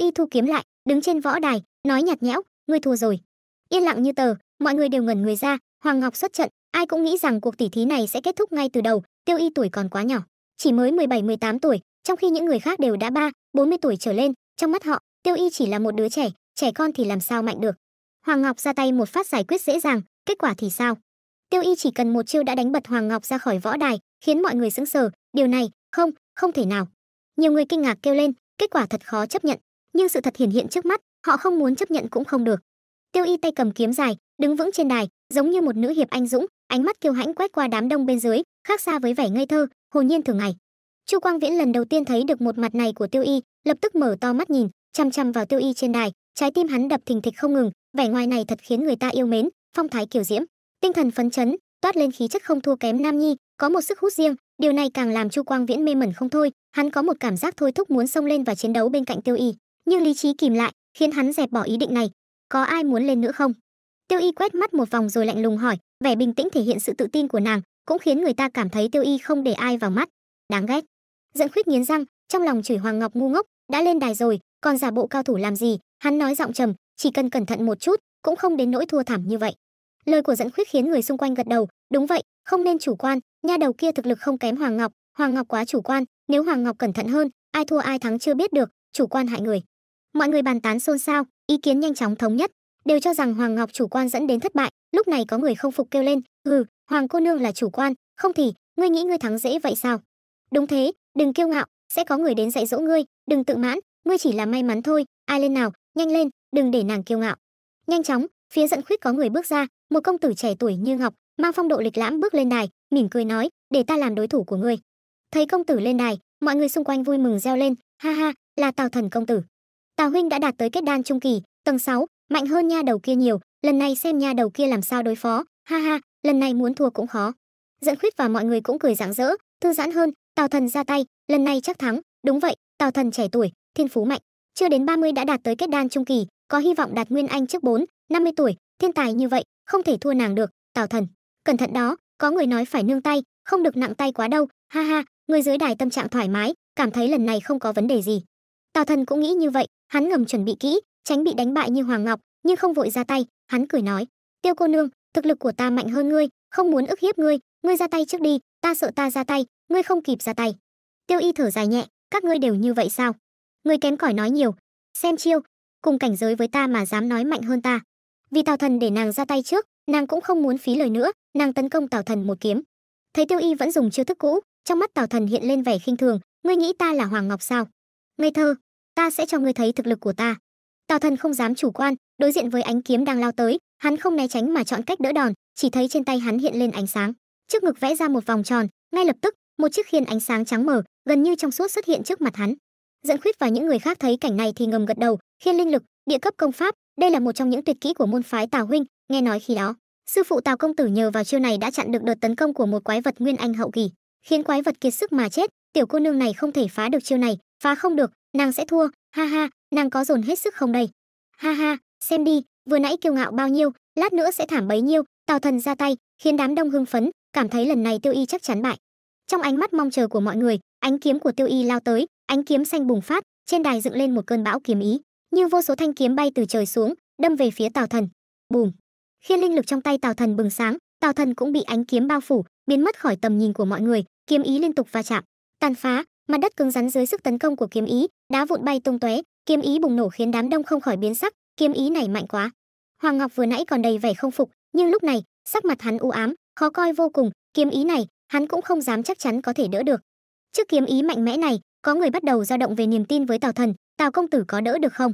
y thu kiếm lại đứng trên võ đài nói nhạt nhẽo ngươi thua rồi yên lặng như tờ mọi người đều ngẩn người ra hoàng ngọc xuất trận ai cũng nghĩ rằng cuộc tỷ thí này sẽ kết thúc ngay từ đầu tiêu y tuổi còn quá nhỏ chỉ mới 17-18 tuổi trong khi những người khác đều đã ba 40 tuổi trở lên trong mắt họ tiêu y chỉ là một đứa trẻ trẻ con thì làm sao mạnh được hoàng ngọc ra tay một phát giải quyết dễ dàng kết quả thì sao tiêu y chỉ cần một chiêu đã đánh bật hoàng ngọc ra khỏi võ đài khiến mọi người sững sờ điều này không không thể nào nhiều người kinh ngạc kêu lên kết quả thật khó chấp nhận nhưng sự thật hiển hiện trước mắt họ không muốn chấp nhận cũng không được tiêu y tay cầm kiếm dài đứng vững trên đài giống như một nữ hiệp anh dũng ánh mắt kiêu hãnh quét qua đám đông bên dưới khác xa với vẻ ngây thơ hồn nhiên thường ngày chu quang viễn lần đầu tiên thấy được một mặt này của tiêu y lập tức mở to mắt nhìn chăm chăm vào tiêu y trên đài trái tim hắn đập thình thịch không ngừng vẻ ngoài này thật khiến người ta yêu mến phong thái kiều diễm tinh thần phấn chấn toát lên khí chất không thua kém nam nhi có một sức hút riêng điều này càng làm chu quang viễn mê mẩn không thôi hắn có một cảm giác thôi thúc muốn xông lên và chiến đấu bên cạnh tiêu y nhưng lý trí kìm lại, khiến hắn dẹp bỏ ý định này. Có ai muốn lên nữa không? Tiêu Y quét mắt một vòng rồi lạnh lùng hỏi, vẻ bình tĩnh thể hiện sự tự tin của nàng, cũng khiến người ta cảm thấy Tiêu Y không để ai vào mắt. Đáng ghét. Dẫn khuyết nghiến răng, trong lòng chửi Hoàng Ngọc ngu ngốc, đã lên đài rồi, còn giả bộ cao thủ làm gì? Hắn nói giọng trầm, chỉ cần cẩn thận một chút, cũng không đến nỗi thua thảm như vậy. Lời của dẫn khuyết khiến người xung quanh gật đầu, đúng vậy, không nên chủ quan, nha đầu kia thực lực không kém Hoàng Ngọc, Hoàng Ngọc quá chủ quan, nếu Hoàng Ngọc cẩn thận hơn, ai thua ai thắng chưa biết được, chủ quan hại người mọi người bàn tán xôn xao ý kiến nhanh chóng thống nhất đều cho rằng hoàng ngọc chủ quan dẫn đến thất bại lúc này có người không phục kêu lên ừ hoàng cô nương là chủ quan không thì ngươi nghĩ ngươi thắng dễ vậy sao đúng thế đừng kiêu ngạo sẽ có người đến dạy dỗ ngươi đừng tự mãn ngươi chỉ là may mắn thôi ai lên nào nhanh lên đừng để nàng kiêu ngạo nhanh chóng phía dẫn khuyết có người bước ra một công tử trẻ tuổi như ngọc mang phong độ lịch lãm bước lên đài mỉm cười nói để ta làm đối thủ của ngươi thấy công tử lên đài mọi người xung quanh vui mừng reo lên ha ha là tào thần công tử Tà huynh đã đạt tới kết đan trung kỳ, tầng 6, mạnh hơn nha đầu kia nhiều, lần này xem nha đầu kia làm sao đối phó, ha ha, lần này muốn thua cũng khó. Dẫn khuyết và mọi người cũng cười rạng rỡ, thư giãn hơn, Tào Thần ra tay, lần này chắc thắng, đúng vậy, Tào Thần trẻ tuổi, thiên phú mạnh, chưa đến 30 đã đạt tới kết đan trung kỳ, có hy vọng đạt nguyên anh trước 4, 50 tuổi, thiên tài như vậy, không thể thua nàng được, Tào Thần. Cẩn thận đó, có người nói phải nương tay, không được nặng tay quá đâu, ha ha, người dưới đài tâm trạng thoải mái, cảm thấy lần này không có vấn đề gì. Tào Thần cũng nghĩ như vậy, hắn ngầm chuẩn bị kỹ tránh bị đánh bại như hoàng ngọc nhưng không vội ra tay hắn cười nói tiêu cô nương thực lực của ta mạnh hơn ngươi không muốn ức hiếp ngươi ngươi ra tay trước đi ta sợ ta ra tay ngươi không kịp ra tay tiêu y thở dài nhẹ các ngươi đều như vậy sao ngươi kém cỏi nói nhiều xem chiêu cùng cảnh giới với ta mà dám nói mạnh hơn ta vì tào thần để nàng ra tay trước nàng cũng không muốn phí lời nữa nàng tấn công tào thần một kiếm thấy tiêu y vẫn dùng chiêu thức cũ trong mắt tào thần hiện lên vẻ khinh thường ngươi nghĩ ta là hoàng ngọc sao ngây thơ ta sẽ cho ngươi thấy thực lực của ta tào thần không dám chủ quan đối diện với ánh kiếm đang lao tới hắn không né tránh mà chọn cách đỡ đòn chỉ thấy trên tay hắn hiện lên ánh sáng trước ngực vẽ ra một vòng tròn ngay lập tức một chiếc khiên ánh sáng trắng mờ gần như trong suốt xuất hiện trước mặt hắn dẫn khuyết và những người khác thấy cảnh này thì ngầm gật đầu khiên linh lực địa cấp công pháp đây là một trong những tuyệt kỹ của môn phái tào huynh nghe nói khi đó sư phụ tào công tử nhờ vào chiêu này đã chặn được đợt tấn công của một quái vật nguyên anh hậu kỳ khiến quái vật kiệt sức mà chết tiểu cô nương này không thể phá được chiêu này phá không được nàng sẽ thua ha ha nàng có dồn hết sức không đây ha ha xem đi vừa nãy kiêu ngạo bao nhiêu lát nữa sẽ thảm bấy nhiêu tào thần ra tay khiến đám đông hưng phấn cảm thấy lần này tiêu y chắc chắn bại trong ánh mắt mong chờ của mọi người ánh kiếm của tiêu y lao tới ánh kiếm xanh bùng phát trên đài dựng lên một cơn bão kiếm ý như vô số thanh kiếm bay từ trời xuống đâm về phía tào thần bùm khi linh lực trong tay tào thần bừng sáng tào thần cũng bị ánh kiếm bao phủ biến mất khỏi tầm nhìn của mọi người kiếm ý liên tục va chạm tàn phá mặt đất cứng rắn dưới sức tấn công của kiếm ý đá vụn bay tung tóe kiếm ý bùng nổ khiến đám đông không khỏi biến sắc kiếm ý này mạnh quá hoàng ngọc vừa nãy còn đầy vẻ không phục nhưng lúc này sắc mặt hắn u ám khó coi vô cùng kiếm ý này hắn cũng không dám chắc chắn có thể đỡ được trước kiếm ý mạnh mẽ này có người bắt đầu dao động về niềm tin với tào thần tào công tử có đỡ được không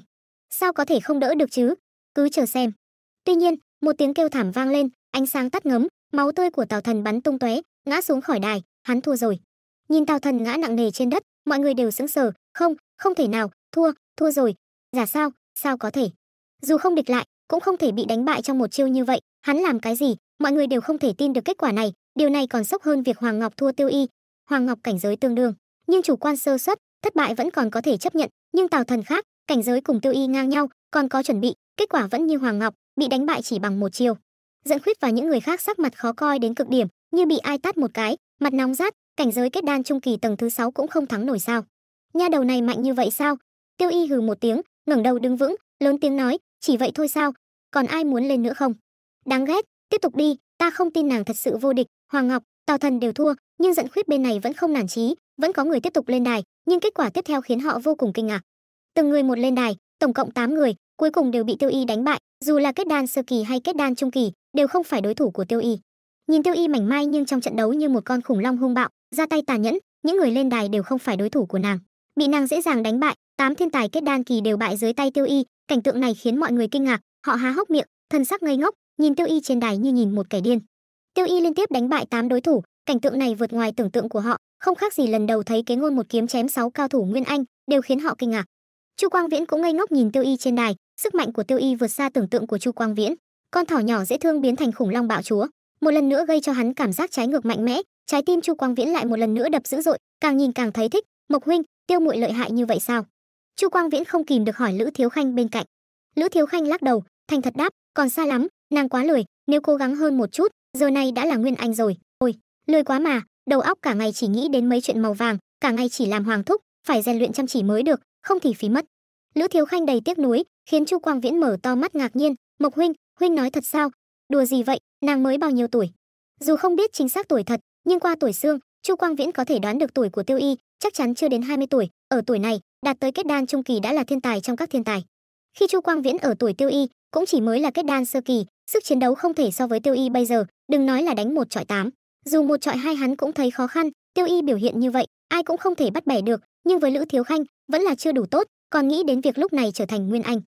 sao có thể không đỡ được chứ cứ chờ xem tuy nhiên một tiếng kêu thảm vang lên ánh sáng tắt ngấm máu tươi của tào thần bắn tung tóe ngã xuống khỏi đài hắn thua rồi nhìn tào thần ngã nặng nề trên đất mọi người đều sững sờ không không thể nào thua thua rồi giả sao sao có thể dù không địch lại cũng không thể bị đánh bại trong một chiêu như vậy hắn làm cái gì mọi người đều không thể tin được kết quả này điều này còn sốc hơn việc hoàng ngọc thua tiêu y hoàng ngọc cảnh giới tương đương nhưng chủ quan sơ xuất thất bại vẫn còn có thể chấp nhận nhưng tào thần khác cảnh giới cùng tiêu y ngang nhau còn có chuẩn bị kết quả vẫn như hoàng ngọc bị đánh bại chỉ bằng một chiêu dẫn khuyết và những người khác sắc mặt khó coi đến cực điểm như bị ai tát một cái mặt nóng rát cảnh giới kết đan trung kỳ tầng thứ 6 cũng không thắng nổi sao? Nha đầu này mạnh như vậy sao? Tiêu Y hừ một tiếng, ngẩng đầu đứng vững, lớn tiếng nói, chỉ vậy thôi sao? Còn ai muốn lên nữa không? Đáng ghét, tiếp tục đi, ta không tin nàng thật sự vô địch, Hoàng Ngọc, Tào Thần đều thua, nhưng giận khuyết bên này vẫn không nản chí, vẫn có người tiếp tục lên đài, nhưng kết quả tiếp theo khiến họ vô cùng kinh ngạc. Từng người một lên đài, tổng cộng 8 người, cuối cùng đều bị Tiêu Y đánh bại, dù là kết đan sơ kỳ hay kết đan trung kỳ, đều không phải đối thủ của Tiêu Y. Nhìn Tiêu Y mảnh mai nhưng trong trận đấu như một con khủng long hung bạo, ra tay tàn nhẫn những người lên đài đều không phải đối thủ của nàng bị nàng dễ dàng đánh bại tám thiên tài kết đan kỳ đều bại dưới tay tiêu y cảnh tượng này khiến mọi người kinh ngạc họ há hốc miệng thân sắc ngây ngốc nhìn tiêu y trên đài như nhìn một kẻ điên tiêu y liên tiếp đánh bại tám đối thủ cảnh tượng này vượt ngoài tưởng tượng của họ không khác gì lần đầu thấy kế ngôn một kiếm chém sáu cao thủ nguyên anh đều khiến họ kinh ngạc chu quang viễn cũng ngây ngốc nhìn tiêu y trên đài sức mạnh của tiêu y vượt xa tưởng tượng của chu quang viễn con thỏ nhỏ dễ thương biến thành khủng long bạo chúa một lần nữa gây cho hắn cảm giác trái ngược mạnh mẽ trái tim chu quang viễn lại một lần nữa đập dữ dội càng nhìn càng thấy thích mộc huynh tiêu muội lợi hại như vậy sao chu quang viễn không kìm được hỏi lữ thiếu khanh bên cạnh lữ thiếu khanh lắc đầu thành thật đáp còn xa lắm nàng quá lười nếu cố gắng hơn một chút giờ này đã là nguyên anh rồi ôi lười quá mà đầu óc cả ngày chỉ nghĩ đến mấy chuyện màu vàng cả ngày chỉ làm hoàng thúc phải rèn luyện chăm chỉ mới được không thì phí mất lữ thiếu khanh đầy tiếc nuối khiến chu quang viễn mở to mắt ngạc nhiên mộc huynh huynh nói thật sao đùa gì vậy nàng mới bao nhiêu tuổi dù không biết chính xác tuổi thật nhưng qua tuổi xương chu quang viễn có thể đoán được tuổi của tiêu y chắc chắn chưa đến 20 tuổi ở tuổi này đạt tới kết đan trung kỳ đã là thiên tài trong các thiên tài khi chu quang viễn ở tuổi tiêu y cũng chỉ mới là kết đan sơ kỳ sức chiến đấu không thể so với tiêu y bây giờ đừng nói là đánh một trọi tám dù một trọi hai hắn cũng thấy khó khăn tiêu y biểu hiện như vậy ai cũng không thể bắt bẻ được nhưng với lữ thiếu khanh vẫn là chưa đủ tốt còn nghĩ đến việc lúc này trở thành nguyên anh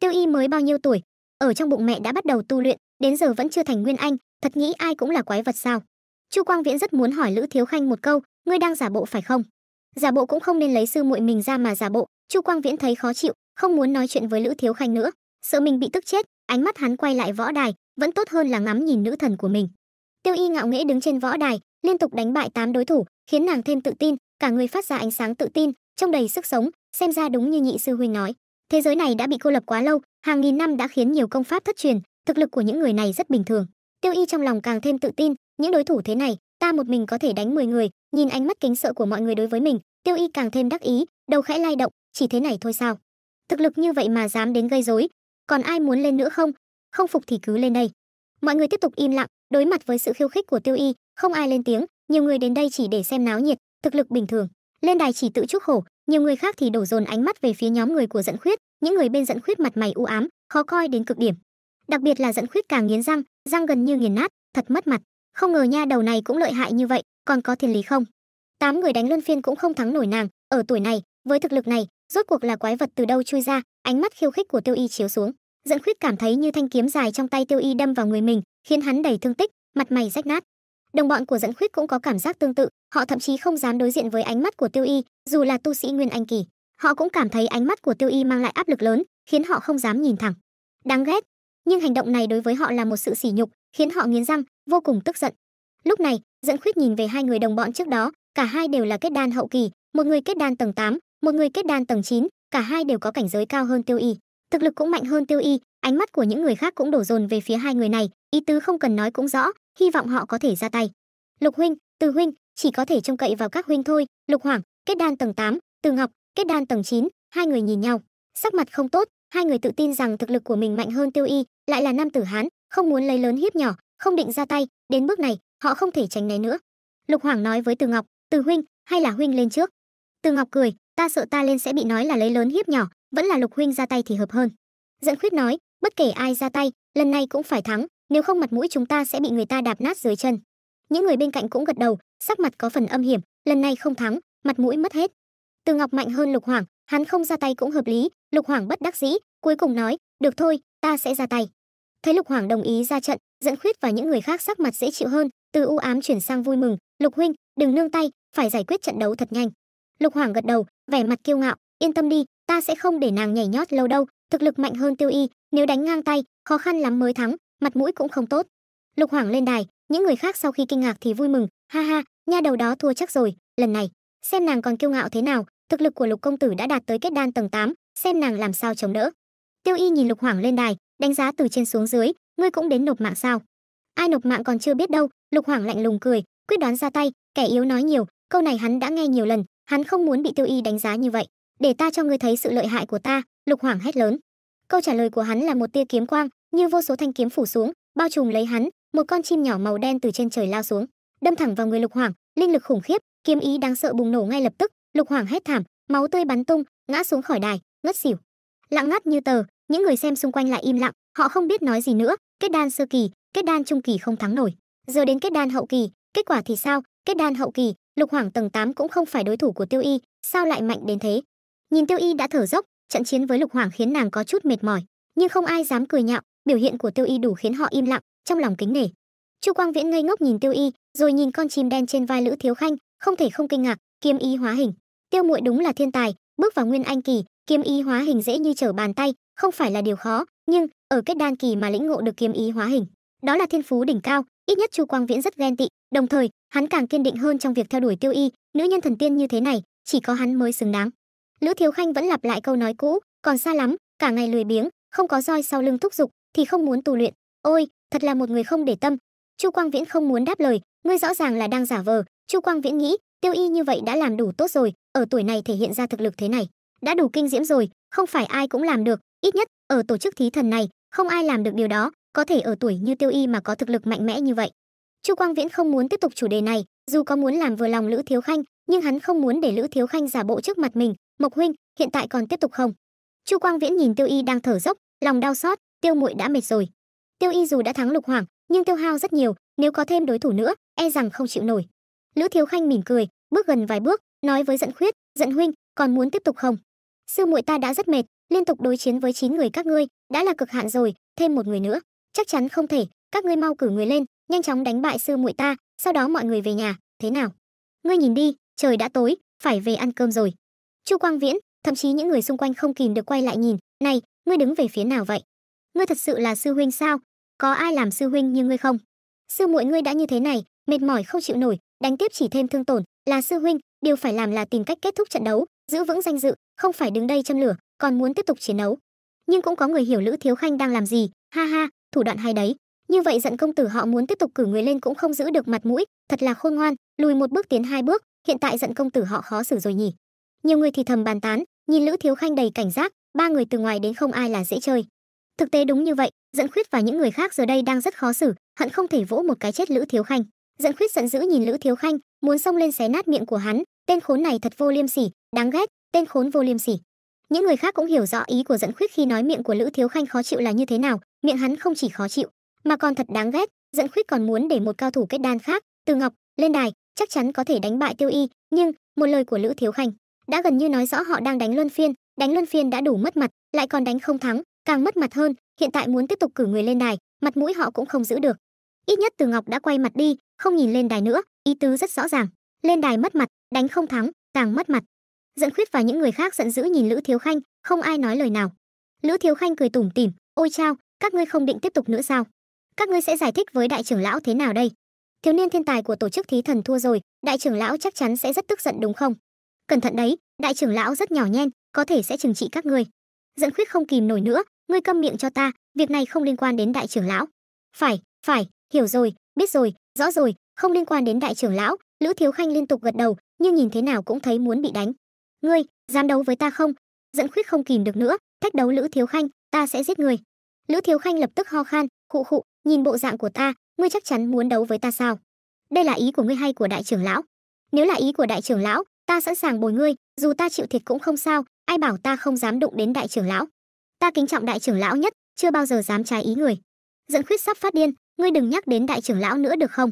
tiêu y mới bao nhiêu tuổi ở trong bụng mẹ đã bắt đầu tu luyện đến giờ vẫn chưa thành nguyên anh thật nghĩ ai cũng là quái vật sao chu quang viễn rất muốn hỏi lữ thiếu khanh một câu ngươi đang giả bộ phải không giả bộ cũng không nên lấy sư muội mình ra mà giả bộ chu quang viễn thấy khó chịu không muốn nói chuyện với lữ thiếu khanh nữa sợ mình bị tức chết ánh mắt hắn quay lại võ đài vẫn tốt hơn là ngắm nhìn nữ thần của mình tiêu y ngạo nghễ đứng trên võ đài liên tục đánh bại tám đối thủ khiến nàng thêm tự tin cả người phát ra ánh sáng tự tin trông đầy sức sống xem ra đúng như nhị sư huynh nói thế giới này đã bị cô lập quá lâu hàng nghìn năm đã khiến nhiều công pháp thất truyền thực lực của những người này rất bình thường tiêu y trong lòng càng thêm tự tin những đối thủ thế này ta một mình có thể đánh 10 người nhìn ánh mắt kính sợ của mọi người đối với mình tiêu y càng thêm đắc ý đầu khẽ lay động chỉ thế này thôi sao thực lực như vậy mà dám đến gây rối còn ai muốn lên nữa không không phục thì cứ lên đây mọi người tiếp tục im lặng đối mặt với sự khiêu khích của tiêu y không ai lên tiếng nhiều người đến đây chỉ để xem náo nhiệt thực lực bình thường lên đài chỉ tự chuốc khổ nhiều người khác thì đổ dồn ánh mắt về phía nhóm người của dẫn khuyết những người bên dẫn khuyết mặt mày u ám khó coi đến cực điểm đặc biệt là dẫn khuyết càng nghiến răng răng gần như nghiền nát thật mất mặt không ngờ nha đầu này cũng lợi hại như vậy còn có thiên lý không tám người đánh luân phiên cũng không thắng nổi nàng ở tuổi này với thực lực này rốt cuộc là quái vật từ đâu chui ra ánh mắt khiêu khích của tiêu y chiếu xuống dẫn khuyết cảm thấy như thanh kiếm dài trong tay tiêu y đâm vào người mình khiến hắn đầy thương tích mặt mày rách nát đồng bọn của dẫn khuyết cũng có cảm giác tương tự họ thậm chí không dám đối diện với ánh mắt của tiêu y dù là tu sĩ nguyên anh kỳ họ cũng cảm thấy ánh mắt của tiêu y mang lại áp lực lớn khiến họ không dám nhìn thẳng đáng ghét nhưng hành động này đối với họ là một sự sỉ nhục khiến họ nghiến răng, vô cùng tức giận. Lúc này, dẫn khuyết nhìn về hai người đồng bọn trước đó, cả hai đều là kết đan hậu kỳ, một người kết đan tầng 8, một người kết đan tầng 9, cả hai đều có cảnh giới cao hơn Tiêu Y, thực lực cũng mạnh hơn Tiêu Y, ánh mắt của những người khác cũng đổ dồn về phía hai người này, ý tứ không cần nói cũng rõ, hy vọng họ có thể ra tay. Lục huynh, Từ huynh, chỉ có thể trông cậy vào các huynh thôi, Lục Hoàng, kết đan tầng 8, Từ Ngọc, kết đan tầng 9, hai người nhìn nhau, sắc mặt không tốt, hai người tự tin rằng thực lực của mình mạnh hơn tiêu y lại là nam tử hán không muốn lấy lớn hiếp nhỏ không định ra tay đến bước này họ không thể tránh né nữa lục hoàng nói với từ ngọc từ huynh hay là huynh lên trước từ ngọc cười ta sợ ta lên sẽ bị nói là lấy lớn hiếp nhỏ vẫn là lục huynh ra tay thì hợp hơn dẫn khuyết nói bất kể ai ra tay lần này cũng phải thắng nếu không mặt mũi chúng ta sẽ bị người ta đạp nát dưới chân những người bên cạnh cũng gật đầu sắc mặt có phần âm hiểm lần này không thắng mặt mũi mất hết từ ngọc mạnh hơn lục hoàng hắn không ra tay cũng hợp lý lục hoàng bất đắc dĩ cuối cùng nói được thôi ta sẽ ra tay thấy lục hoàng đồng ý ra trận dẫn khuyết và những người khác sắc mặt dễ chịu hơn từ u ám chuyển sang vui mừng lục huynh đừng nương tay phải giải quyết trận đấu thật nhanh lục hoàng gật đầu vẻ mặt kiêu ngạo yên tâm đi ta sẽ không để nàng nhảy nhót lâu đâu thực lực mạnh hơn tiêu y nếu đánh ngang tay khó khăn lắm mới thắng mặt mũi cũng không tốt lục hoàng lên đài những người khác sau khi kinh ngạc thì vui mừng ha ha nha đầu đó thua chắc rồi lần này xem nàng còn kiêu ngạo thế nào thực lực của lục công tử đã đạt tới kết đan tầng 8, xem nàng làm sao chống đỡ tiêu y nhìn lục hoàng lên đài đánh giá từ trên xuống dưới ngươi cũng đến nộp mạng sao ai nộp mạng còn chưa biết đâu lục hoàng lạnh lùng cười quyết đoán ra tay kẻ yếu nói nhiều câu này hắn đã nghe nhiều lần hắn không muốn bị tiêu y đánh giá như vậy để ta cho ngươi thấy sự lợi hại của ta lục hoàng hét lớn câu trả lời của hắn là một tia kiếm quang như vô số thanh kiếm phủ xuống bao trùm lấy hắn một con chim nhỏ màu đen từ trên trời lao xuống đâm thẳng vào người lục hoàng, linh lực khủng khiếp kiếm ý đáng sợ bùng nổ ngay lập tức lục hoàng hét thảm máu tươi bắn tung ngã xuống khỏi đài ngất xỉu lặng ngắt như tờ những người xem xung quanh lại im lặng họ không biết nói gì nữa kết đan sơ kỳ kết đan trung kỳ không thắng nổi giờ đến kết đan hậu kỳ kết quả thì sao kết đan hậu kỳ lục hoàng tầng 8 cũng không phải đối thủ của tiêu y sao lại mạnh đến thế nhìn tiêu y đã thở dốc trận chiến với lục hoàng khiến nàng có chút mệt mỏi nhưng không ai dám cười nhạo biểu hiện của tiêu y đủ khiến họ im lặng trong lòng kính nể chu quang viễn ngây ngốc nhìn tiêu y rồi nhìn con chim đen trên vai lữ thiếu khanh không thể không kinh ngạc kiếm ý hóa hình tiêu muội đúng là thiên tài bước vào nguyên anh kỳ kiếm ý hóa hình dễ như trở bàn tay không phải là điều khó nhưng ở kết đan kỳ mà lĩnh ngộ được kiếm ý hóa hình đó là thiên phú đỉnh cao ít nhất chu quang viễn rất ghen tị đồng thời hắn càng kiên định hơn trong việc theo đuổi tiêu y nữ nhân thần tiên như thế này chỉ có hắn mới xứng đáng lữ thiếu khanh vẫn lặp lại câu nói cũ còn xa lắm cả ngày lười biếng không có roi sau lưng thúc giục thì không muốn tu luyện ôi thật là một người không để tâm chu quang viễn không muốn đáp lời ngươi rõ ràng là đang giả vờ chu quang viễn nghĩ tiêu y như vậy đã làm đủ tốt rồi ở tuổi này thể hiện ra thực lực thế này đã đủ kinh diễm rồi không phải ai cũng làm được ít nhất ở tổ chức thí thần này không ai làm được điều đó có thể ở tuổi như tiêu y mà có thực lực mạnh mẽ như vậy chu quang viễn không muốn tiếp tục chủ đề này dù có muốn làm vừa lòng lữ thiếu khanh nhưng hắn không muốn để lữ thiếu khanh giả bộ trước mặt mình mộc huynh hiện tại còn tiếp tục không chu quang viễn nhìn tiêu y đang thở dốc lòng đau xót tiêu muội đã mệt rồi tiêu y dù đã thắng lục hoàng nhưng tiêu hao rất nhiều nếu có thêm đối thủ nữa e rằng không chịu nổi lữ thiếu khanh mỉm cười bước gần vài bước nói với dẫn khuyết dẫn huynh còn muốn tiếp tục không sư muội ta đã rất mệt liên tục đối chiến với chín người các ngươi đã là cực hạn rồi thêm một người nữa chắc chắn không thể các ngươi mau cử người lên nhanh chóng đánh bại sư muội ta sau đó mọi người về nhà thế nào ngươi nhìn đi trời đã tối phải về ăn cơm rồi chu quang viễn thậm chí những người xung quanh không kìm được quay lại nhìn này ngươi đứng về phía nào vậy ngươi thật sự là sư huynh sao có ai làm sư huynh như ngươi không sư muội ngươi đã như thế này mệt mỏi không chịu nổi đánh tiếp chỉ thêm thương tổn là sư huynh điều phải làm là tìm cách kết thúc trận đấu giữ vững danh dự không phải đứng đây châm lửa còn muốn tiếp tục chiến đấu nhưng cũng có người hiểu lữ thiếu khanh đang làm gì ha ha thủ đoạn hay đấy như vậy giận công tử họ muốn tiếp tục cử người lên cũng không giữ được mặt mũi thật là khôn ngoan lùi một bước tiến hai bước hiện tại giận công tử họ khó xử rồi nhỉ nhiều người thì thầm bàn tán nhìn lữ thiếu khanh đầy cảnh giác ba người từ ngoài đến không ai là dễ chơi thực tế đúng như vậy dẫn khuyết và những người khác giờ đây đang rất khó xử hận không thể vỗ một cái chết lữ thiếu khanh dẫn khuyết giận dữ nhìn lữ thiếu khanh muốn xông lên xé nát miệng của hắn tên khốn này thật vô liêm sỉ đáng ghét tên khốn vô liêm sỉ những người khác cũng hiểu rõ ý của dẫn khuyết khi nói miệng của lữ thiếu khanh khó chịu là như thế nào miệng hắn không chỉ khó chịu mà còn thật đáng ghét dẫn khuyết còn muốn để một cao thủ kết đan khác từ ngọc lên đài chắc chắn có thể đánh bại tiêu y nhưng một lời của lữ thiếu khanh đã gần như nói rõ họ đang đánh luân phiên đánh luân phiên đã đủ mất mặt lại còn đánh không thắng càng mất mặt hơn hiện tại muốn tiếp tục cử người lên đài mặt mũi họ cũng không giữ được ít nhất từ ngọc đã quay mặt đi không nhìn lên đài nữa ý tứ rất rõ ràng lên đài mất mặt đánh không thắng càng mất mặt dẫn khuyết và những người khác giận dữ nhìn lữ thiếu khanh không ai nói lời nào lữ thiếu khanh cười tủm tỉm ôi chao các ngươi không định tiếp tục nữa sao các ngươi sẽ giải thích với đại trưởng lão thế nào đây thiếu niên thiên tài của tổ chức thí thần thua rồi đại trưởng lão chắc chắn sẽ rất tức giận đúng không cẩn thận đấy đại trưởng lão rất nhỏ nhen có thể sẽ trừng trị các ngươi dẫn khuyết không kìm nổi nữa ngươi câm miệng cho ta việc này không liên quan đến đại trưởng lão phải phải hiểu rồi biết rồi rõ rồi không liên quan đến đại trưởng lão lữ thiếu khanh liên tục gật đầu nhưng nhìn thế nào cũng thấy muốn bị đánh ngươi dám đấu với ta không dẫn khuyết không kìm được nữa cách đấu lữ thiếu khanh ta sẽ giết người lữ thiếu khanh lập tức ho khan khụ khụ nhìn bộ dạng của ta ngươi chắc chắn muốn đấu với ta sao đây là ý của ngươi hay của đại trưởng lão nếu là ý của đại trưởng lão ta sẵn sàng bồi ngươi dù ta chịu thiệt cũng không sao ai bảo ta không dám đụng đến đại trưởng lão ta kính trọng đại trưởng lão nhất chưa bao giờ dám trái ý người dẫn khuyết sắp phát điên ngươi đừng nhắc đến đại trưởng lão nữa được không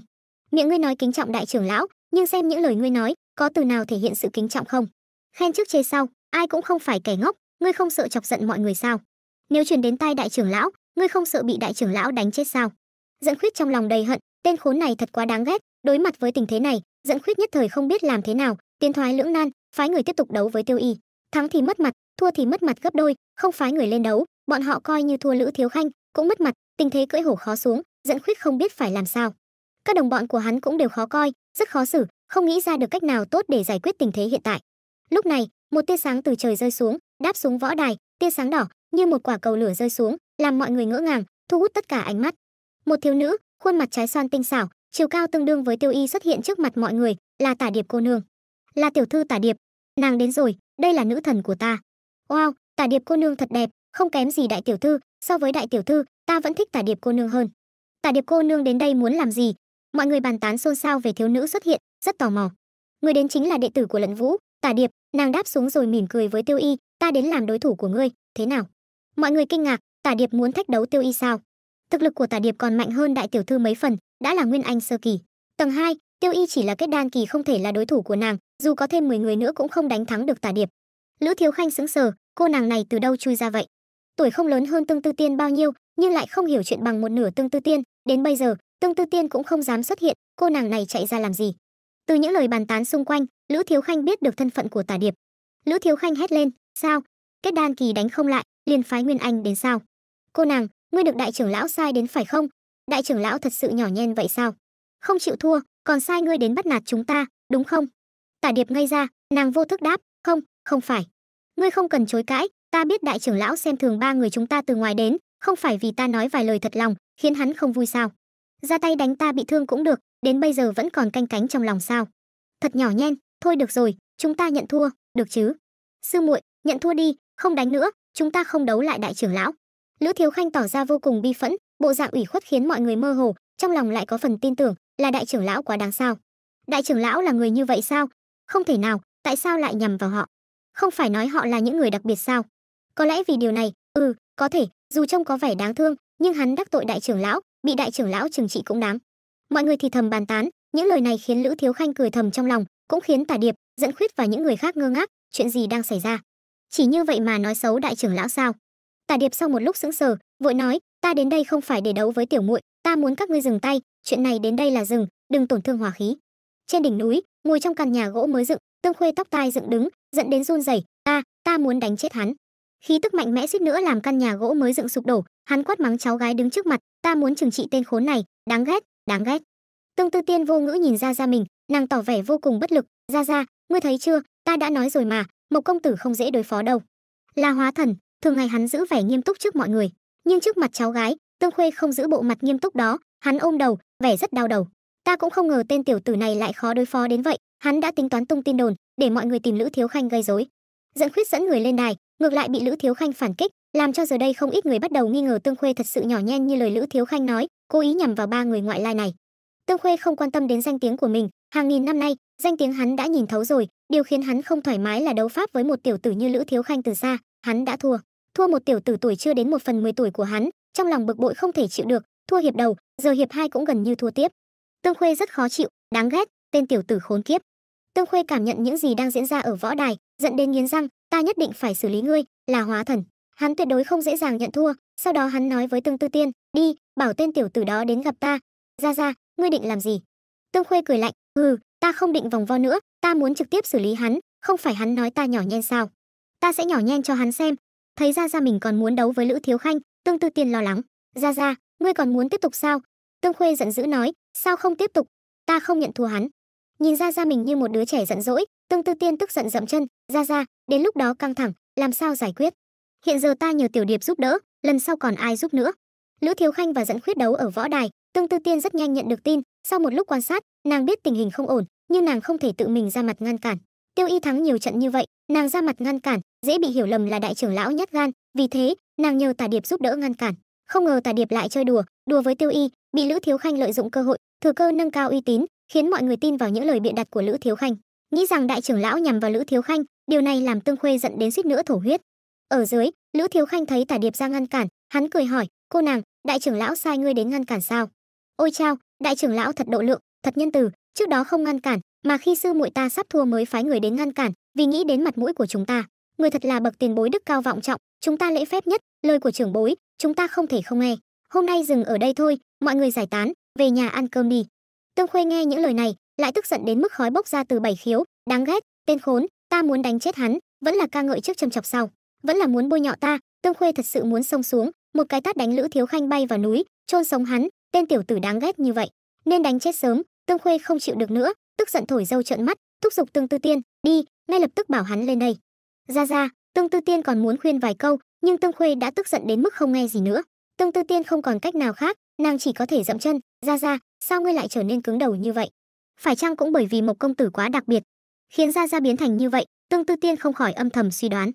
miệng ngươi nói kính trọng đại trưởng lão nhưng xem những lời ngươi nói có từ nào thể hiện sự kính trọng không khen trước chê sau ai cũng không phải kẻ ngốc ngươi không sợ chọc giận mọi người sao nếu truyền đến tai đại trưởng lão ngươi không sợ bị đại trưởng lão đánh chết sao dẫn khuyết trong lòng đầy hận tên khốn này thật quá đáng ghét đối mặt với tình thế này dẫn khuyết nhất thời không biết làm thế nào tiến thoái lưỡng nan phái người tiếp tục đấu với tiêu y thắng thì mất mặt thua thì mất mặt gấp đôi không phái người lên đấu bọn họ coi như thua lữ thiếu khanh cũng mất mặt tình thế cưỡi hổ khó xuống dẫn khuyết không biết phải làm sao các đồng bọn của hắn cũng đều khó coi rất khó xử không nghĩ ra được cách nào tốt để giải quyết tình thế hiện tại lúc này một tia sáng từ trời rơi xuống đáp xuống võ đài tia sáng đỏ như một quả cầu lửa rơi xuống làm mọi người ngỡ ngàng thu hút tất cả ánh mắt một thiếu nữ khuôn mặt trái xoan tinh xảo chiều cao tương đương với tiêu y xuất hiện trước mặt mọi người là tả điệp cô nương là tiểu thư tả điệp nàng đến rồi đây là nữ thần của ta wow tả điệp cô nương thật đẹp không kém gì đại tiểu thư so với đại tiểu thư ta vẫn thích tả điệp cô nương hơn tả điệp cô nương đến đây muốn làm gì mọi người bàn tán xôn xao về thiếu nữ xuất hiện rất tò mò người đến chính là đệ tử của lận vũ tả điệp nàng đáp xuống rồi mỉm cười với tiêu y ta đến làm đối thủ của ngươi thế nào mọi người kinh ngạc tả điệp muốn thách đấu tiêu y sao thực lực của tả điệp còn mạnh hơn đại tiểu thư mấy phần đã là nguyên anh sơ kỳ tầng 2, tiêu y chỉ là kết đan kỳ không thể là đối thủ của nàng dù có thêm 10 người nữa cũng không đánh thắng được tả điệp lữ thiếu khanh sững sờ cô nàng này từ đâu chui ra vậy tuổi không lớn hơn tương tư tiên bao nhiêu nhưng lại không hiểu chuyện bằng một nửa tương tư tiên đến bây giờ tương tư tiên cũng không dám xuất hiện cô nàng này chạy ra làm gì từ những lời bàn tán xung quanh lữ thiếu khanh biết được thân phận của tả điệp lữ thiếu khanh hét lên sao kết đan kỳ đánh không lại liền phái nguyên anh đến sao cô nàng ngươi được đại trưởng lão sai đến phải không đại trưởng lão thật sự nhỏ nhen vậy sao không chịu thua còn sai ngươi đến bắt nạt chúng ta đúng không tả điệp ngây ra nàng vô thức đáp không không phải ngươi không cần chối cãi ta biết đại trưởng lão xem thường ba người chúng ta từ ngoài đến không phải vì ta nói vài lời thật lòng khiến hắn không vui sao ra tay đánh ta bị thương cũng được đến bây giờ vẫn còn canh cánh trong lòng sao thật nhỏ nhen thôi được rồi chúng ta nhận thua được chứ sư muội nhận thua đi không đánh nữa chúng ta không đấu lại đại trưởng lão lữ thiếu khanh tỏ ra vô cùng bi phẫn bộ dạng ủy khuất khiến mọi người mơ hồ trong lòng lại có phần tin tưởng là đại trưởng lão quá đáng sao đại trưởng lão là người như vậy sao không thể nào tại sao lại nhằm vào họ không phải nói họ là những người đặc biệt sao có lẽ vì điều này ừ có thể dù trông có vẻ đáng thương nhưng hắn đắc tội đại trưởng lão bị đại trưởng lão trừng trị cũng đáng mọi người thì thầm bàn tán những lời này khiến lữ thiếu khanh cười thầm trong lòng cũng khiến tả điệp dẫn khuyết và những người khác ngơ ngác chuyện gì đang xảy ra chỉ như vậy mà nói xấu đại trưởng lão sao tả điệp sau một lúc sững sờ vội nói ta đến đây không phải để đấu với tiểu muội ta muốn các ngươi dừng tay chuyện này đến đây là dừng đừng tổn thương hòa khí trên đỉnh núi ngồi trong căn nhà gỗ mới dựng tương khuê tóc tai dựng đứng dẫn đến run rẩy ta ta muốn đánh chết hắn khí tức mạnh mẽ suýt nữa làm căn nhà gỗ mới dựng sụp đổ hắn quát mắng cháu gái đứng trước mặt ta muốn trừng trị tên khốn này đáng ghét đáng ghét tương tư tiên vô ngữ nhìn ra ra mình nàng tỏ vẻ vô cùng bất lực ra ra ngươi thấy chưa ta đã nói rồi mà một công tử không dễ đối phó đâu là hóa thần thường ngày hắn giữ vẻ nghiêm túc trước mọi người nhưng trước mặt cháu gái tương khuê không giữ bộ mặt nghiêm túc đó hắn ôm đầu vẻ rất đau đầu ta cũng không ngờ tên tiểu tử này lại khó đối phó đến vậy hắn đã tính toán tung tin đồn để mọi người tìm lữ thiếu khanh gây rối dẫn khuyết dẫn người lên đài ngược lại bị lữ thiếu khanh phản kích làm cho giờ đây không ít người bắt đầu nghi ngờ Tương Khuê thật sự nhỏ nhen như lời Lữ Thiếu Khanh nói, cố ý nhằm vào ba người ngoại lai này. Tương Khuê không quan tâm đến danh tiếng của mình, hàng nghìn năm nay, danh tiếng hắn đã nhìn thấu rồi, điều khiến hắn không thoải mái là đấu pháp với một tiểu tử như Lữ Thiếu Khanh từ xa, hắn đã thua. Thua một tiểu tử tuổi chưa đến một phần mười tuổi của hắn, trong lòng bực bội không thể chịu được, thua hiệp đầu, giờ hiệp hai cũng gần như thua tiếp. Tương Khuê rất khó chịu, đáng ghét, tên tiểu tử khốn kiếp. Tương Khuê cảm nhận những gì đang diễn ra ở võ đài, giận đến nghiến răng, ta nhất định phải xử lý ngươi, là hóa thần hắn tuyệt đối không dễ dàng nhận thua sau đó hắn nói với tương tư tiên đi bảo tên tiểu tử đó đến gặp ta ra ra ngươi định làm gì tương khuê cười lạnh hừ, ta không định vòng vo nữa ta muốn trực tiếp xử lý hắn không phải hắn nói ta nhỏ nhen sao ta sẽ nhỏ nhen cho hắn xem thấy ra ra mình còn muốn đấu với lữ thiếu khanh tương tư tiên lo lắng ra ra ngươi còn muốn tiếp tục sao tương khuê giận dữ nói sao không tiếp tục ta không nhận thua hắn nhìn ra ra mình như một đứa trẻ giận dỗi tương tư tiên tức giận dậm chân ra ra đến lúc đó căng thẳng làm sao giải quyết hiện giờ ta nhờ tiểu điệp giúp đỡ lần sau còn ai giúp nữa lữ thiếu khanh và dẫn khuyết đấu ở võ đài tương tư tiên rất nhanh nhận được tin sau một lúc quan sát nàng biết tình hình không ổn nhưng nàng không thể tự mình ra mặt ngăn cản tiêu y thắng nhiều trận như vậy nàng ra mặt ngăn cản dễ bị hiểu lầm là đại trưởng lão nhát gan vì thế nàng nhờ tà điệp giúp đỡ ngăn cản không ngờ tà điệp lại chơi đùa đùa với tiêu y bị lữ thiếu khanh lợi dụng cơ hội thừa cơ nâng cao uy tín khiến mọi người tin vào những lời biện đặt của lữ thiếu khanh nghĩ rằng đại trưởng lão nhằm vào lữ thiếu khanh điều này làm tương khuê giận đến suýt nữa thổ huyết ở dưới lữ thiếu khanh thấy tả điệp ra ngăn cản hắn cười hỏi cô nàng đại trưởng lão sai ngươi đến ngăn cản sao ôi chao đại trưởng lão thật độ lượng thật nhân từ trước đó không ngăn cản mà khi sư muội ta sắp thua mới phái người đến ngăn cản vì nghĩ đến mặt mũi của chúng ta người thật là bậc tiền bối đức cao vọng trọng chúng ta lễ phép nhất lời của trưởng bối chúng ta không thể không nghe hôm nay dừng ở đây thôi mọi người giải tán về nhà ăn cơm đi tương khuê nghe những lời này lại tức giận đến mức khói bốc ra từ bảy khiếu đáng ghét tên khốn ta muốn đánh chết hắn vẫn là ca ngợi trước châm chọc sau vẫn là muốn bôi nhọ ta tương khuê thật sự muốn xông xuống một cái tát đánh lữ thiếu khanh bay vào núi chôn sống hắn tên tiểu tử đáng ghét như vậy nên đánh chết sớm tương khuê không chịu được nữa tức giận thổi dâu trợn mắt thúc giục tương tư tiên đi ngay lập tức bảo hắn lên đây ra ra tương tư tiên còn muốn khuyên vài câu nhưng tương khuê đã tức giận đến mức không nghe gì nữa tương tư tiên không còn cách nào khác nàng chỉ có thể dậm chân ra ra sao ngươi lại trở nên cứng đầu như vậy phải chăng cũng bởi vì một công tử quá đặc biệt khiến ra ra biến thành như vậy tương tư tiên không khỏi âm thầm suy đoán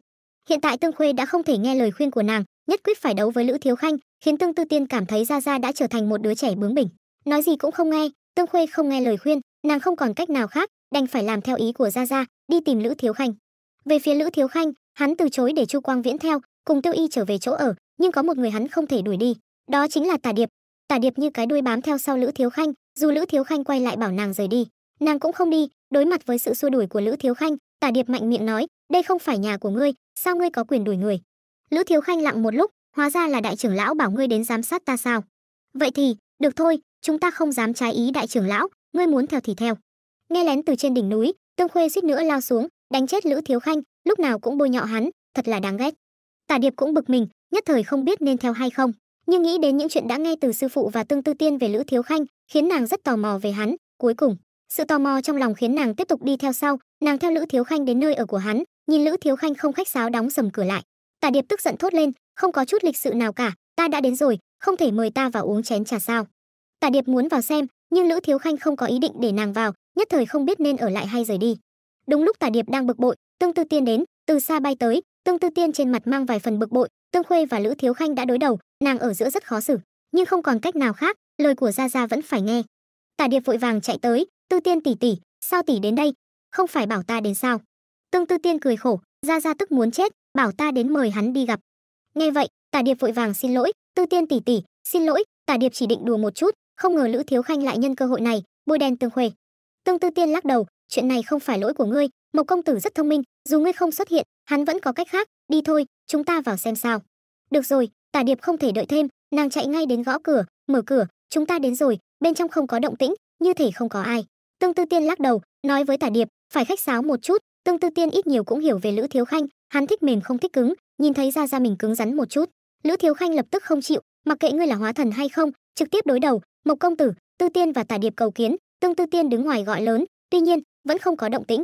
hiện tại tương khuê đã không thể nghe lời khuyên của nàng nhất quyết phải đấu với lữ thiếu khanh khiến tương tư tiên cảm thấy gia gia đã trở thành một đứa trẻ bướng bỉnh nói gì cũng không nghe tương khuê không nghe lời khuyên nàng không còn cách nào khác đành phải làm theo ý của gia gia đi tìm lữ thiếu khanh về phía lữ thiếu khanh hắn từ chối để chu quang viễn theo cùng tiêu y trở về chỗ ở nhưng có một người hắn không thể đuổi đi đó chính là tả điệp tả điệp như cái đuôi bám theo sau lữ thiếu khanh dù lữ thiếu khanh quay lại bảo nàng rời đi nàng cũng không đi đối mặt với sự xua đuổi của lữ thiếu khanh tả điệp mạnh miệng nói đây không phải nhà của ngươi sao ngươi có quyền đuổi người lữ thiếu khanh lặng một lúc hóa ra là đại trưởng lão bảo ngươi đến giám sát ta sao vậy thì được thôi chúng ta không dám trái ý đại trưởng lão ngươi muốn theo thì theo nghe lén từ trên đỉnh núi tương khuê suýt nữa lao xuống đánh chết lữ thiếu khanh lúc nào cũng bôi nhọ hắn thật là đáng ghét tả điệp cũng bực mình nhất thời không biết nên theo hay không nhưng nghĩ đến những chuyện đã nghe từ sư phụ và tương tư tiên về lữ thiếu khanh khiến nàng rất tò mò về hắn cuối cùng sự tò mò trong lòng khiến nàng tiếp tục đi theo sau nàng theo lữ thiếu khanh đến nơi ở của hắn nhìn lữ thiếu khanh không khách sáo đóng sầm cửa lại tả điệp tức giận thốt lên không có chút lịch sự nào cả ta đã đến rồi không thể mời ta vào uống chén trà sao tả điệp muốn vào xem nhưng lữ thiếu khanh không có ý định để nàng vào nhất thời không biết nên ở lại hay rời đi đúng lúc tả điệp đang bực bội tương tư tiên đến từ xa bay tới tương tư tiên trên mặt mang vài phần bực bội tương khuê và lữ thiếu khanh đã đối đầu nàng ở giữa rất khó xử nhưng không còn cách nào khác lời của gia gia vẫn phải nghe tả điệp vội vàng chạy tới tư tiên tỷ tỷ sao tỷ đến đây không phải bảo ta đến sao Tương Tư Tiên cười khổ, ra ra tức muốn chết, bảo ta đến mời hắn đi gặp. Nghe vậy, Tả Điệp vội vàng xin lỗi, Tư Tiên tỷ tỷ, xin lỗi, Tả Điệp chỉ định đùa một chút, không ngờ Lữ Thiếu Khanh lại nhân cơ hội này, bôi đen Tương Khuê. Tương Tư Tiên lắc đầu, chuyện này không phải lỗi của ngươi, Mộc công tử rất thông minh, dù ngươi không xuất hiện, hắn vẫn có cách khác, đi thôi, chúng ta vào xem sao. Được rồi, Tả Điệp không thể đợi thêm, nàng chạy ngay đến gõ cửa, mở cửa, chúng ta đến rồi, bên trong không có động tĩnh, như thể không có ai. Tương Tư Tiên lắc đầu, nói với Tả Điệp, phải khách sáo một chút, Tương Tư Tiên ít nhiều cũng hiểu về Lữ Thiếu Khanh, hắn thích mềm không thích cứng, nhìn thấy ra ra mình cứng rắn một chút, Lữ Thiếu Khanh lập tức không chịu, mặc kệ ngươi là hóa thần hay không, trực tiếp đối đầu, Mộc công tử, Tư Tiên và Tả Điệp cầu kiến, Tương Tư Tiên đứng ngoài gọi lớn, tuy nhiên, vẫn không có động tĩnh.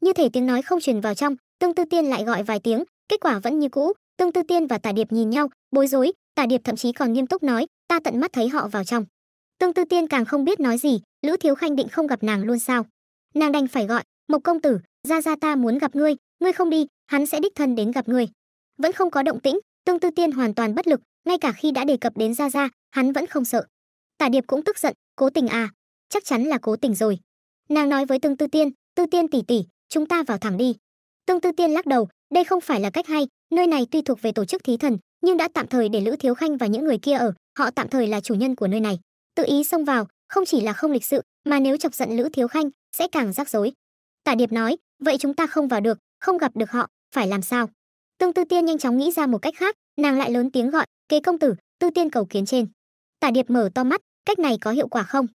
Như thể tiếng nói không truyền vào trong, Tương Tư Tiên lại gọi vài tiếng, kết quả vẫn như cũ, Tương Tư Tiên và Tả Điệp nhìn nhau, bối rối, Tả Điệp thậm chí còn nghiêm túc nói, ta tận mắt thấy họ vào trong. Tương Tư Tiên càng không biết nói gì, Lữ Thiếu Khanh định không gặp nàng luôn sao? Nàng đành phải gọi, mộc công tử gia gia ta muốn gặp ngươi ngươi không đi hắn sẽ đích thân đến gặp ngươi vẫn không có động tĩnh tương tư tiên hoàn toàn bất lực ngay cả khi đã đề cập đến gia gia, hắn vẫn không sợ tả điệp cũng tức giận cố tình à chắc chắn là cố tình rồi nàng nói với tương tư tiên tư tiên tỷ tỷ chúng ta vào thẳng đi tương tư tiên lắc đầu đây không phải là cách hay nơi này tuy thuộc về tổ chức thí thần nhưng đã tạm thời để lữ thiếu khanh và những người kia ở họ tạm thời là chủ nhân của nơi này tự ý xông vào không chỉ là không lịch sự mà nếu chọc giận lữ thiếu khanh sẽ càng rắc rối Tả Điệp nói, vậy chúng ta không vào được, không gặp được họ, phải làm sao? Tương Tư Tiên nhanh chóng nghĩ ra một cách khác, nàng lại lớn tiếng gọi, "Kế công tử, Tư Tiên cầu kiến trên." Tả Điệp mở to mắt, cách này có hiệu quả không?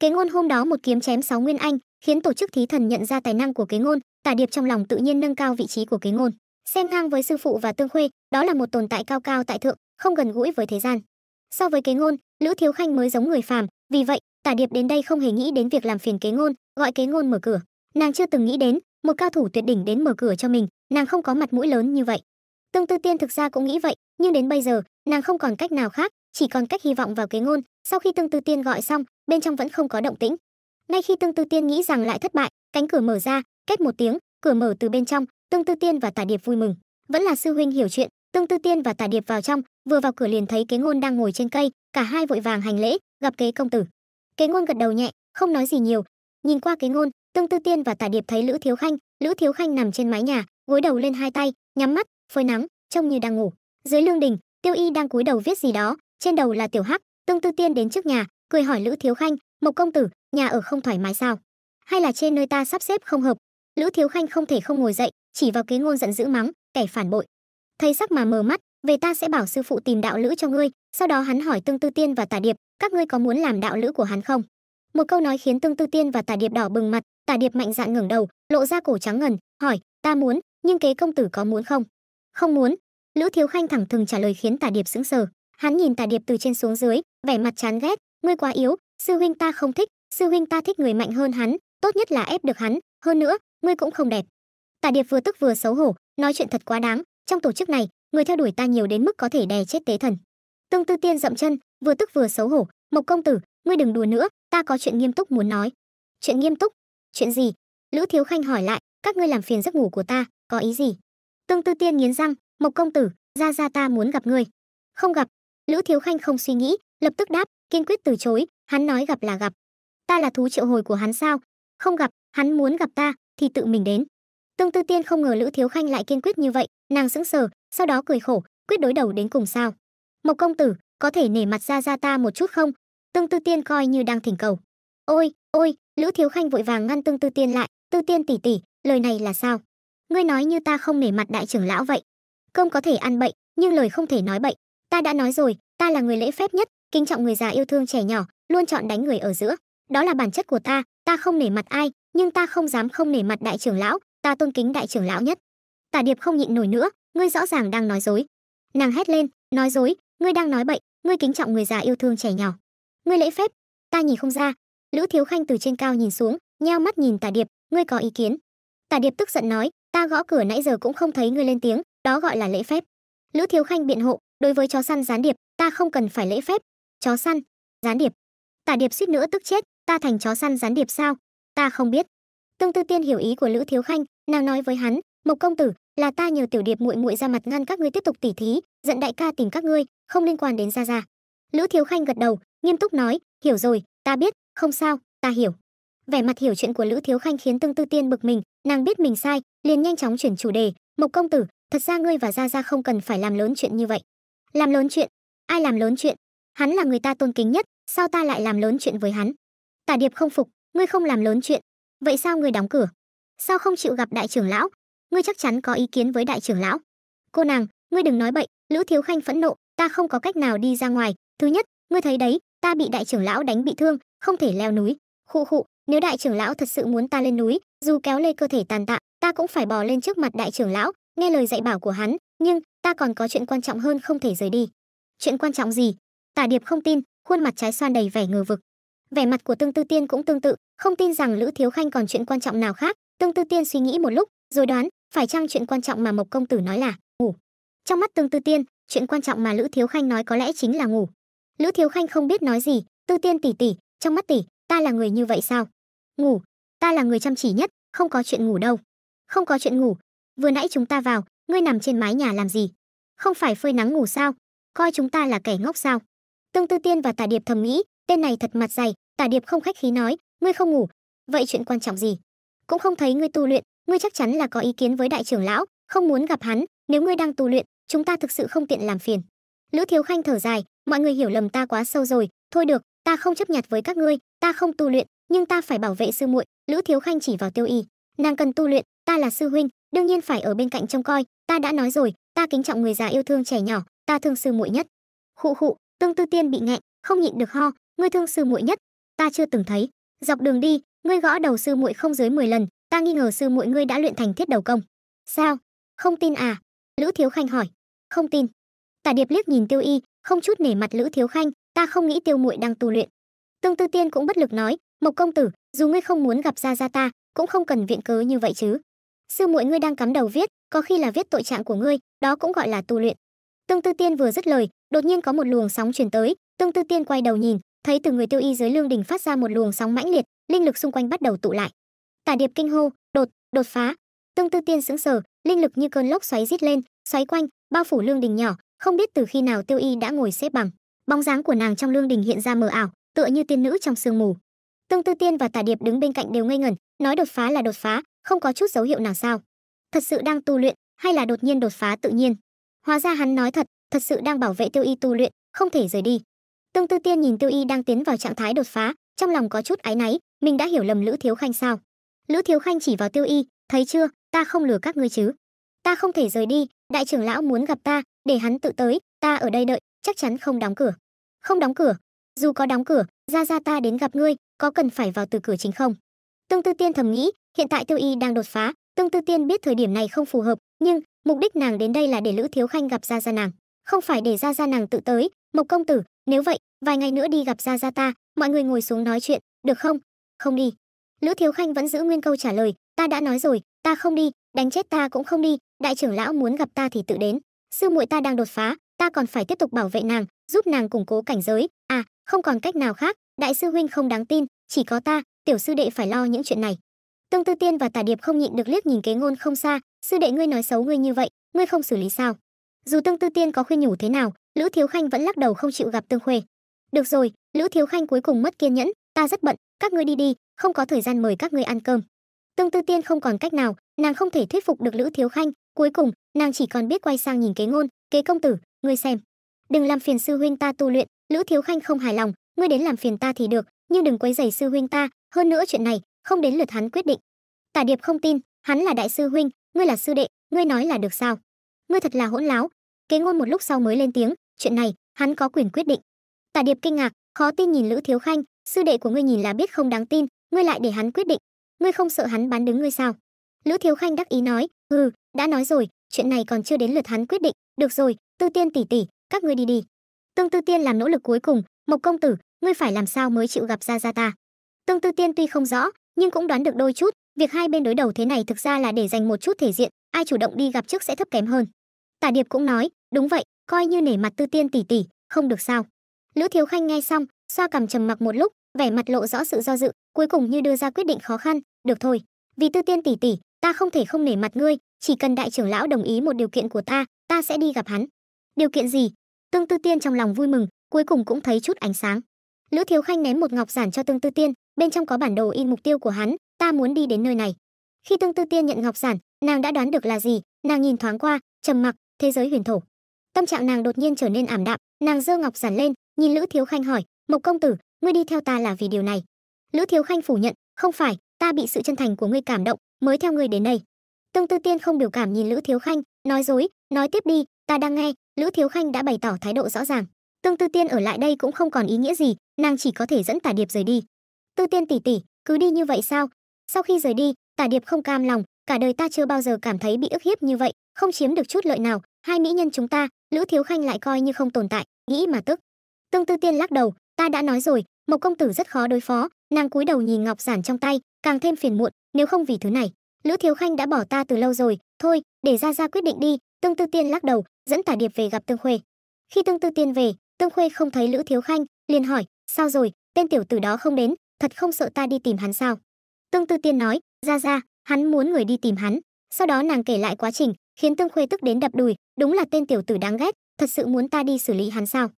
Kế ngôn hôm đó một kiếm chém sáu nguyên anh, khiến tổ chức thí thần nhận ra tài năng của Kế ngôn, Tả Điệp trong lòng tự nhiên nâng cao vị trí của Kế ngôn. Xem ngang với sư phụ và Tương Khuê, đó là một tồn tại cao cao tại thượng, không gần gũi với thế gian. So với Kế ngôn, Lữ Thiếu Khanh mới giống người phàm, vì vậy, Tả Điệp đến đây không hề nghĩ đến việc làm phiền Kế ngôn, gọi Kế ngôn mở cửa. Nàng chưa từng nghĩ đến, một cao thủ tuyệt đỉnh đến mở cửa cho mình, nàng không có mặt mũi lớn như vậy. Tương Tư Tiên thực ra cũng nghĩ vậy, nhưng đến bây giờ, nàng không còn cách nào khác, chỉ còn cách hy vọng vào kế ngôn. Sau khi Tương Tư Tiên gọi xong, bên trong vẫn không có động tĩnh. Ngay khi Tương Tư Tiên nghĩ rằng lại thất bại, cánh cửa mở ra, két một tiếng, cửa mở từ bên trong, Tương Tư Tiên và Tả Điệp vui mừng. Vẫn là sư huynh hiểu chuyện, Tương Tư Tiên và Tả Điệp vào trong, vừa vào cửa liền thấy Kế Ngôn đang ngồi trên cây, cả hai vội vàng hành lễ, gặp Kế công tử. Kế Ngôn gật đầu nhẹ, không nói gì nhiều. Nhìn qua Kế Ngôn, tương tư tiên và tả điệp thấy lữ thiếu khanh lữ thiếu khanh nằm trên mái nhà gối đầu lên hai tay nhắm mắt phơi nắng trông như đang ngủ dưới lương đình tiêu y đang cúi đầu viết gì đó trên đầu là tiểu hắc tương tư tiên đến trước nhà cười hỏi lữ thiếu khanh mộc công tử nhà ở không thoải mái sao hay là trên nơi ta sắp xếp không hợp lữ thiếu khanh không thể không ngồi dậy chỉ vào kế ngôn giận dữ mắng kẻ phản bội thấy sắc mà mờ mắt về ta sẽ bảo sư phụ tìm đạo lữ cho ngươi sau đó hắn hỏi tương tư tiên và tả điệp các ngươi có muốn làm đạo lữ của hắn không một câu nói khiến tương tư tiên và tả điệp đỏ bừng mặt Tả Điệp mạnh dạn ngẩng đầu, lộ ra cổ trắng ngần, hỏi, "Ta muốn, nhưng kế công tử có muốn không?" "Không muốn." Lữ Thiếu Khanh thẳng thừng trả lời khiến Tả Điệp sững sờ. Hắn nhìn Tả Điệp từ trên xuống dưới, vẻ mặt chán ghét, "Ngươi quá yếu, sư huynh ta không thích, sư huynh ta thích người mạnh hơn hắn, tốt nhất là ép được hắn, hơn nữa, ngươi cũng không đẹp." Tả Điệp vừa tức vừa xấu hổ, nói chuyện thật quá đáng, trong tổ chức này, người theo đuổi ta nhiều đến mức có thể đè chết tế thần. Tương Tư Tiên dậm chân, vừa tức vừa xấu hổ, "Mộc công tử, ngươi đừng đùa nữa, ta có chuyện nghiêm túc muốn nói." "Chuyện nghiêm túc?" Chuyện gì? Lữ Thiếu Khanh hỏi lại, các ngươi làm phiền giấc ngủ của ta, có ý gì? Tương Tư Tiên nghiến răng, Mộc công tử, ra ra ta muốn gặp ngươi. Không gặp. Lữ Thiếu Khanh không suy nghĩ, lập tức đáp, kiên quyết từ chối, hắn nói gặp là gặp. Ta là thú triệu hồi của hắn sao? Không gặp, hắn muốn gặp ta thì tự mình đến. Tương Tư Tiên không ngờ Lữ Thiếu Khanh lại kiên quyết như vậy, nàng sững sờ, sau đó cười khổ, quyết đối đầu đến cùng sao? Mộc công tử, có thể nể mặt ra ra ta một chút không? Tương Tư Tiên coi như đang thỉnh cầu. Ôi, ôi, lữ thiếu khanh vội vàng ngăn tương tư tiên lại tư tiên tỷ tỷ lời này là sao ngươi nói như ta không nể mặt đại trưởng lão vậy công có thể ăn bậy nhưng lời không thể nói bậy ta đã nói rồi ta là người lễ phép nhất kính trọng người già yêu thương trẻ nhỏ luôn chọn đánh người ở giữa đó là bản chất của ta ta không nể mặt ai nhưng ta không dám không nể mặt đại trưởng lão ta tôn kính đại trưởng lão nhất tả điệp không nhịn nổi nữa ngươi rõ ràng đang nói dối nàng hét lên nói dối ngươi đang nói bậy ngươi kính trọng người già yêu thương trẻ nhỏ ngươi lễ phép ta nhìn không ra lữ thiếu khanh từ trên cao nhìn xuống nheo mắt nhìn tả điệp ngươi có ý kiến tả điệp tức giận nói ta gõ cửa nãy giờ cũng không thấy ngươi lên tiếng đó gọi là lễ phép lữ thiếu khanh biện hộ đối với chó săn gián điệp ta không cần phải lễ phép chó săn gián điệp tả điệp suýt nữa tức chết ta thành chó săn gián điệp sao ta không biết tương tư tiên hiểu ý của lữ thiếu khanh nàng nói với hắn mộc công tử là ta nhờ tiểu điệp muội muội ra mặt ngăn các ngươi tiếp tục tỉ thí dẫn đại ca tìm các ngươi không liên quan đến gia gia lữ thiếu khanh gật đầu nghiêm túc nói hiểu rồi ta biết không sao, ta hiểu. Vẻ mặt hiểu chuyện của Lữ Thiếu Khanh khiến Tương Tư Tiên bực mình, nàng biết mình sai, liền nhanh chóng chuyển chủ đề, "Mộc công tử, thật ra ngươi và gia gia không cần phải làm lớn chuyện như vậy." "Làm lớn chuyện? Ai làm lớn chuyện? Hắn là người ta tôn kính nhất, sao ta lại làm lớn chuyện với hắn?" Tả Điệp không phục, "Ngươi không làm lớn chuyện, vậy sao ngươi đóng cửa? Sao không chịu gặp đại trưởng lão? Ngươi chắc chắn có ý kiến với đại trưởng lão." "Cô nàng, ngươi đừng nói bậy." Lữ Thiếu Khanh phẫn nộ, "Ta không có cách nào đi ra ngoài, thứ nhất, ngươi thấy đấy, ta bị đại trưởng lão đánh bị thương, không thể leo núi khụ khụ nếu đại trưởng lão thật sự muốn ta lên núi dù kéo lê cơ thể tàn tạ ta cũng phải bò lên trước mặt đại trưởng lão nghe lời dạy bảo của hắn nhưng ta còn có chuyện quan trọng hơn không thể rời đi chuyện quan trọng gì tả điệp không tin khuôn mặt trái xoan đầy vẻ ngờ vực vẻ mặt của tương tư tiên cũng tương tự không tin rằng lữ thiếu khanh còn chuyện quan trọng nào khác tương tư tiên suy nghĩ một lúc rồi đoán phải chăng chuyện quan trọng mà mộc công tử nói là ngủ trong mắt tương tư tiên chuyện quan trọng mà lữ thiếu khanh nói có lẽ chính là ngủ lữ thiếu khanh không biết nói gì tư tiên tỷ tỷ trong mắt tỷ ta là người như vậy sao ngủ ta là người chăm chỉ nhất không có chuyện ngủ đâu không có chuyện ngủ vừa nãy chúng ta vào ngươi nằm trên mái nhà làm gì không phải phơi nắng ngủ sao coi chúng ta là kẻ ngốc sao tương tư tiên và tả điệp thầm nghĩ tên này thật mặt dày tả điệp không khách khí nói ngươi không ngủ vậy chuyện quan trọng gì cũng không thấy ngươi tu luyện ngươi chắc chắn là có ý kiến với đại trưởng lão không muốn gặp hắn nếu ngươi đang tu luyện chúng ta thực sự không tiện làm phiền lữ thiếu khanh thở dài mọi người hiểu lầm ta quá sâu rồi thôi được ta không chấp nhặt với các ngươi ta không tu luyện nhưng ta phải bảo vệ sư muội lữ thiếu khanh chỉ vào tiêu y nàng cần tu luyện ta là sư huynh đương nhiên phải ở bên cạnh trông coi ta đã nói rồi ta kính trọng người già yêu thương trẻ nhỏ ta thương sư muội nhất khụ khụ tương tư tiên bị nghẹn không nhịn được ho ngươi thương sư muội nhất ta chưa từng thấy dọc đường đi ngươi gõ đầu sư muội không dưới 10 lần ta nghi ngờ sư muội ngươi đã luyện thành thiết đầu công sao không tin à lữ thiếu khanh hỏi không tin tả điệp liếc nhìn tiêu y không chút nể mặt lữ thiếu khanh ta không nghĩ tiêu muội đang tu luyện tương tư tiên cũng bất lực nói mộc công tử dù ngươi không muốn gặp gia gia ta cũng không cần viện cớ như vậy chứ sư muội ngươi đang cắm đầu viết có khi là viết tội trạng của ngươi đó cũng gọi là tu luyện tương tư tiên vừa dứt lời đột nhiên có một luồng sóng truyền tới tương tư tiên quay đầu nhìn thấy từ người tiêu y dưới lương đình phát ra một luồng sóng mãnh liệt linh lực xung quanh bắt đầu tụ lại tả điệp kinh hô đột đột phá tương tư tiên sững sờ linh lực như cơn lốc xoáy rít lên xoáy quanh bao phủ lương đình nhỏ không biết từ khi nào tiêu y đã ngồi xếp bằng bóng dáng của nàng trong lương đình hiện ra mờ ảo tựa như tiên nữ trong sương mù tương tư tiên và tả điệp đứng bên cạnh đều ngây ngẩn nói đột phá là đột phá không có chút dấu hiệu nào sao thật sự đang tu luyện hay là đột nhiên đột phá tự nhiên hóa ra hắn nói thật thật sự đang bảo vệ tiêu y tu luyện không thể rời đi tương tư tiên nhìn tiêu y đang tiến vào trạng thái đột phá trong lòng có chút áy náy mình đã hiểu lầm lữ thiếu khanh sao lữ thiếu khanh chỉ vào tiêu y thấy chưa ta không lừa các ngươi chứ ta không thể rời đi đại trưởng lão muốn gặp ta để hắn tự tới ta ở đây đợi chắc chắn không đóng cửa không đóng cửa dù có đóng cửa ra ra ta đến gặp ngươi có cần phải vào từ cửa chính không tương tư tiên thầm nghĩ hiện tại tiêu y đang đột phá tương tư tiên biết thời điểm này không phù hợp nhưng mục đích nàng đến đây là để lữ thiếu khanh gặp ra ra nàng không phải để ra ra nàng tự tới mộc công tử nếu vậy vài ngày nữa đi gặp ra ra ta mọi người ngồi xuống nói chuyện được không không đi lữ thiếu khanh vẫn giữ nguyên câu trả lời ta đã nói rồi ta không đi đánh chết ta cũng không đi đại trưởng lão muốn gặp ta thì tự đến sư muội ta đang đột phá ta còn phải tiếp tục bảo vệ nàng giúp nàng củng cố cảnh giới à không còn cách nào khác đại sư huynh không đáng tin chỉ có ta tiểu sư đệ phải lo những chuyện này tương tư tiên và tả điệp không nhịn được liếc nhìn kế ngôn không xa sư đệ ngươi nói xấu ngươi như vậy ngươi không xử lý sao dù tương tư tiên có khuyên nhủ thế nào lữ thiếu khanh vẫn lắc đầu không chịu gặp tương khuê được rồi lữ thiếu khanh cuối cùng mất kiên nhẫn ta rất bận các ngươi đi đi không có thời gian mời các ngươi ăn cơm tương tư tiên không còn cách nào nàng không thể thuyết phục được lữ thiếu khanh cuối cùng nàng chỉ còn biết quay sang nhìn kế ngôn kế công tử ngươi xem đừng làm phiền sư huynh ta tu luyện lữ thiếu khanh không hài lòng ngươi đến làm phiền ta thì được nhưng đừng quấy rầy sư huynh ta hơn nữa chuyện này không đến lượt hắn quyết định tả điệp không tin hắn là đại sư huynh ngươi là sư đệ ngươi nói là được sao ngươi thật là hỗn láo kế ngôn một lúc sau mới lên tiếng chuyện này hắn có quyền quyết định tả điệp kinh ngạc khó tin nhìn lữ thiếu khanh sư đệ của ngươi nhìn là biết không đáng tin ngươi lại để hắn quyết định ngươi không sợ hắn bán đứng ngươi sao lữ thiếu khanh đắc ý nói ừ đã nói rồi chuyện này còn chưa đến lượt hắn quyết định được rồi tư tiên tỷ tỷ các ngươi đi đi tương tư tiên làm nỗ lực cuối cùng mộc công tử ngươi phải làm sao mới chịu gặp gia gia ta tương tư tiên tuy không rõ nhưng cũng đoán được đôi chút việc hai bên đối đầu thế này thực ra là để giành một chút thể diện ai chủ động đi gặp trước sẽ thấp kém hơn tả điệp cũng nói đúng vậy coi như nể mặt tư tiên tỷ tỷ không được sao lữ thiếu khanh nghe xong xoa cằm trầm mặc một lúc vẻ mặt lộ rõ sự do dự cuối cùng như đưa ra quyết định khó khăn được thôi vì tư tiên tỷ tỷ ta không thể không nể mặt ngươi chỉ cần đại trưởng lão đồng ý một điều kiện của ta ta sẽ đi gặp hắn điều kiện gì tương tư tiên trong lòng vui mừng cuối cùng cũng thấy chút ánh sáng lữ thiếu khanh ném một ngọc giản cho tương tư tiên bên trong có bản đồ in mục tiêu của hắn ta muốn đi đến nơi này khi tương tư tiên nhận ngọc giản nàng đã đoán được là gì nàng nhìn thoáng qua trầm mặc thế giới huyền thổ tâm trạng nàng đột nhiên trở nên ảm đạm nàng giơ ngọc giản lên nhìn lữ thiếu khanh hỏi mộc công tử ngươi đi theo ta là vì điều này lữ thiếu khanh phủ nhận không phải ta bị sự chân thành của ngươi cảm động mới theo ngươi đến đây tương tư tiên không biểu cảm nhìn lữ thiếu khanh nói dối nói tiếp đi ta đang nghe lữ thiếu khanh đã bày tỏ thái độ rõ ràng tương tư tiên ở lại đây cũng không còn ý nghĩa gì nàng chỉ có thể dẫn tả điệp rời đi tư tiên tỷ tỷ cứ đi như vậy sao sau khi rời đi tả điệp không cam lòng cả đời ta chưa bao giờ cảm thấy bị ức hiếp như vậy không chiếm được chút lợi nào hai mỹ nhân chúng ta lữ thiếu khanh lại coi như không tồn tại nghĩ mà tức tương tư tiên lắc đầu ta đã nói rồi một công tử rất khó đối phó nàng cúi đầu nhìn ngọc giản trong tay càng thêm phiền muộn nếu không vì thứ này lữ thiếu khanh đã bỏ ta từ lâu rồi thôi để ra ra quyết định đi tương tư tiên lắc đầu dẫn tả điệp về gặp tương khuê khi tương tư tiên về tương khuê không thấy lữ thiếu khanh liền hỏi sao rồi tên tiểu tử đó không đến thật không sợ ta đi tìm hắn sao tương tư tiên nói ra ra hắn muốn người đi tìm hắn sau đó nàng kể lại quá trình khiến tương khuê tức đến đập đùi đúng là tên tiểu tử đáng ghét thật sự muốn ta đi xử lý hắn sao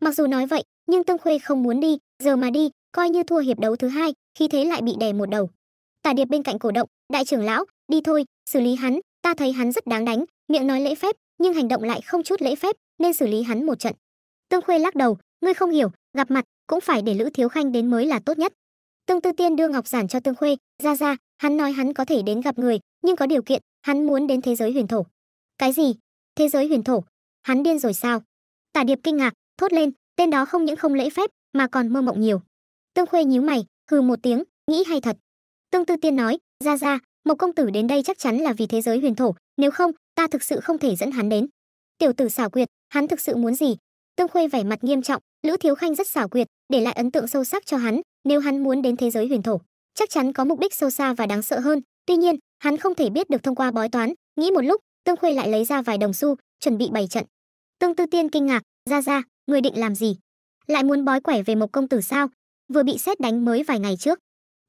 mặc dù nói vậy nhưng tương khuê không muốn đi giờ mà đi coi như thua hiệp đấu thứ hai khi thế lại bị đè một đầu tả điệp bên cạnh cổ động đại trưởng lão đi thôi xử lý hắn ta thấy hắn rất đáng đánh miệng nói lễ phép nhưng hành động lại không chút lễ phép nên xử lý hắn một trận tương khuê lắc đầu ngươi không hiểu gặp mặt cũng phải để lữ thiếu khanh đến mới là tốt nhất tương tư tiên đưa ngọc giản cho tương khuê ra ra hắn nói hắn có thể đến gặp người nhưng có điều kiện hắn muốn đến thế giới huyền thổ cái gì thế giới huyền thổ hắn điên rồi sao tả điệp kinh ngạc thốt lên tên đó không những không lễ phép mà còn mơ mộng nhiều tương khuê nhíu mày hừ một tiếng nghĩ hay thật tương tư tiên nói ra ra một công tử đến đây chắc chắn là vì thế giới huyền thổ nếu không ta thực sự không thể dẫn hắn đến tiểu tử xảo quyệt hắn thực sự muốn gì tương khuê vẻ mặt nghiêm trọng lữ thiếu khanh rất xảo quyệt để lại ấn tượng sâu sắc cho hắn nếu hắn muốn đến thế giới huyền thổ chắc chắn có mục đích sâu xa và đáng sợ hơn tuy nhiên hắn không thể biết được thông qua bói toán nghĩ một lúc tương khuê lại lấy ra vài đồng xu chuẩn bị bày trận tương tư tiên kinh ngạc ra ra người định làm gì lại muốn bói quẻ về một công tử sao vừa bị xét đánh mới vài ngày trước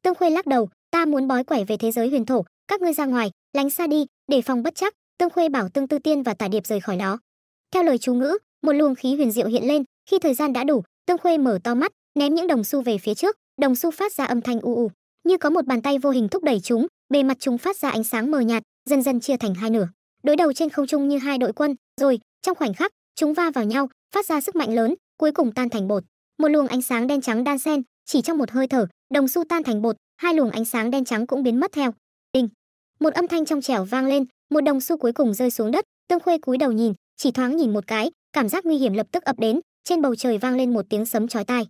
tương khuê lắc đầu ta muốn bói quẻ về thế giới huyền thổ các ngươi ra ngoài lánh xa đi để phòng bất chắc Tương Khuê bảo Tương Tư Tiên và Tả Điệp rời khỏi đó. Theo lời chú ngữ, một luồng khí huyền diệu hiện lên, khi thời gian đã đủ, Tương Khuê mở to mắt, ném những đồng xu về phía trước, đồng xu phát ra âm thanh u u, như có một bàn tay vô hình thúc đẩy chúng, bề mặt chúng phát ra ánh sáng mờ nhạt, dần dần chia thành hai nửa. Đối đầu trên không trung như hai đội quân, rồi, trong khoảnh khắc, chúng va vào nhau, phát ra sức mạnh lớn, cuối cùng tan thành bột. Một luồng ánh sáng đen trắng đan xen, chỉ trong một hơi thở, đồng xu tan thành bột, hai luồng ánh sáng đen trắng cũng biến mất theo. Đinh. Một âm thanh trong trẻo vang lên, một đồng xu cuối cùng rơi xuống đất tương khuê cúi đầu nhìn chỉ thoáng nhìn một cái cảm giác nguy hiểm lập tức ập đến trên bầu trời vang lên một tiếng sấm chói tai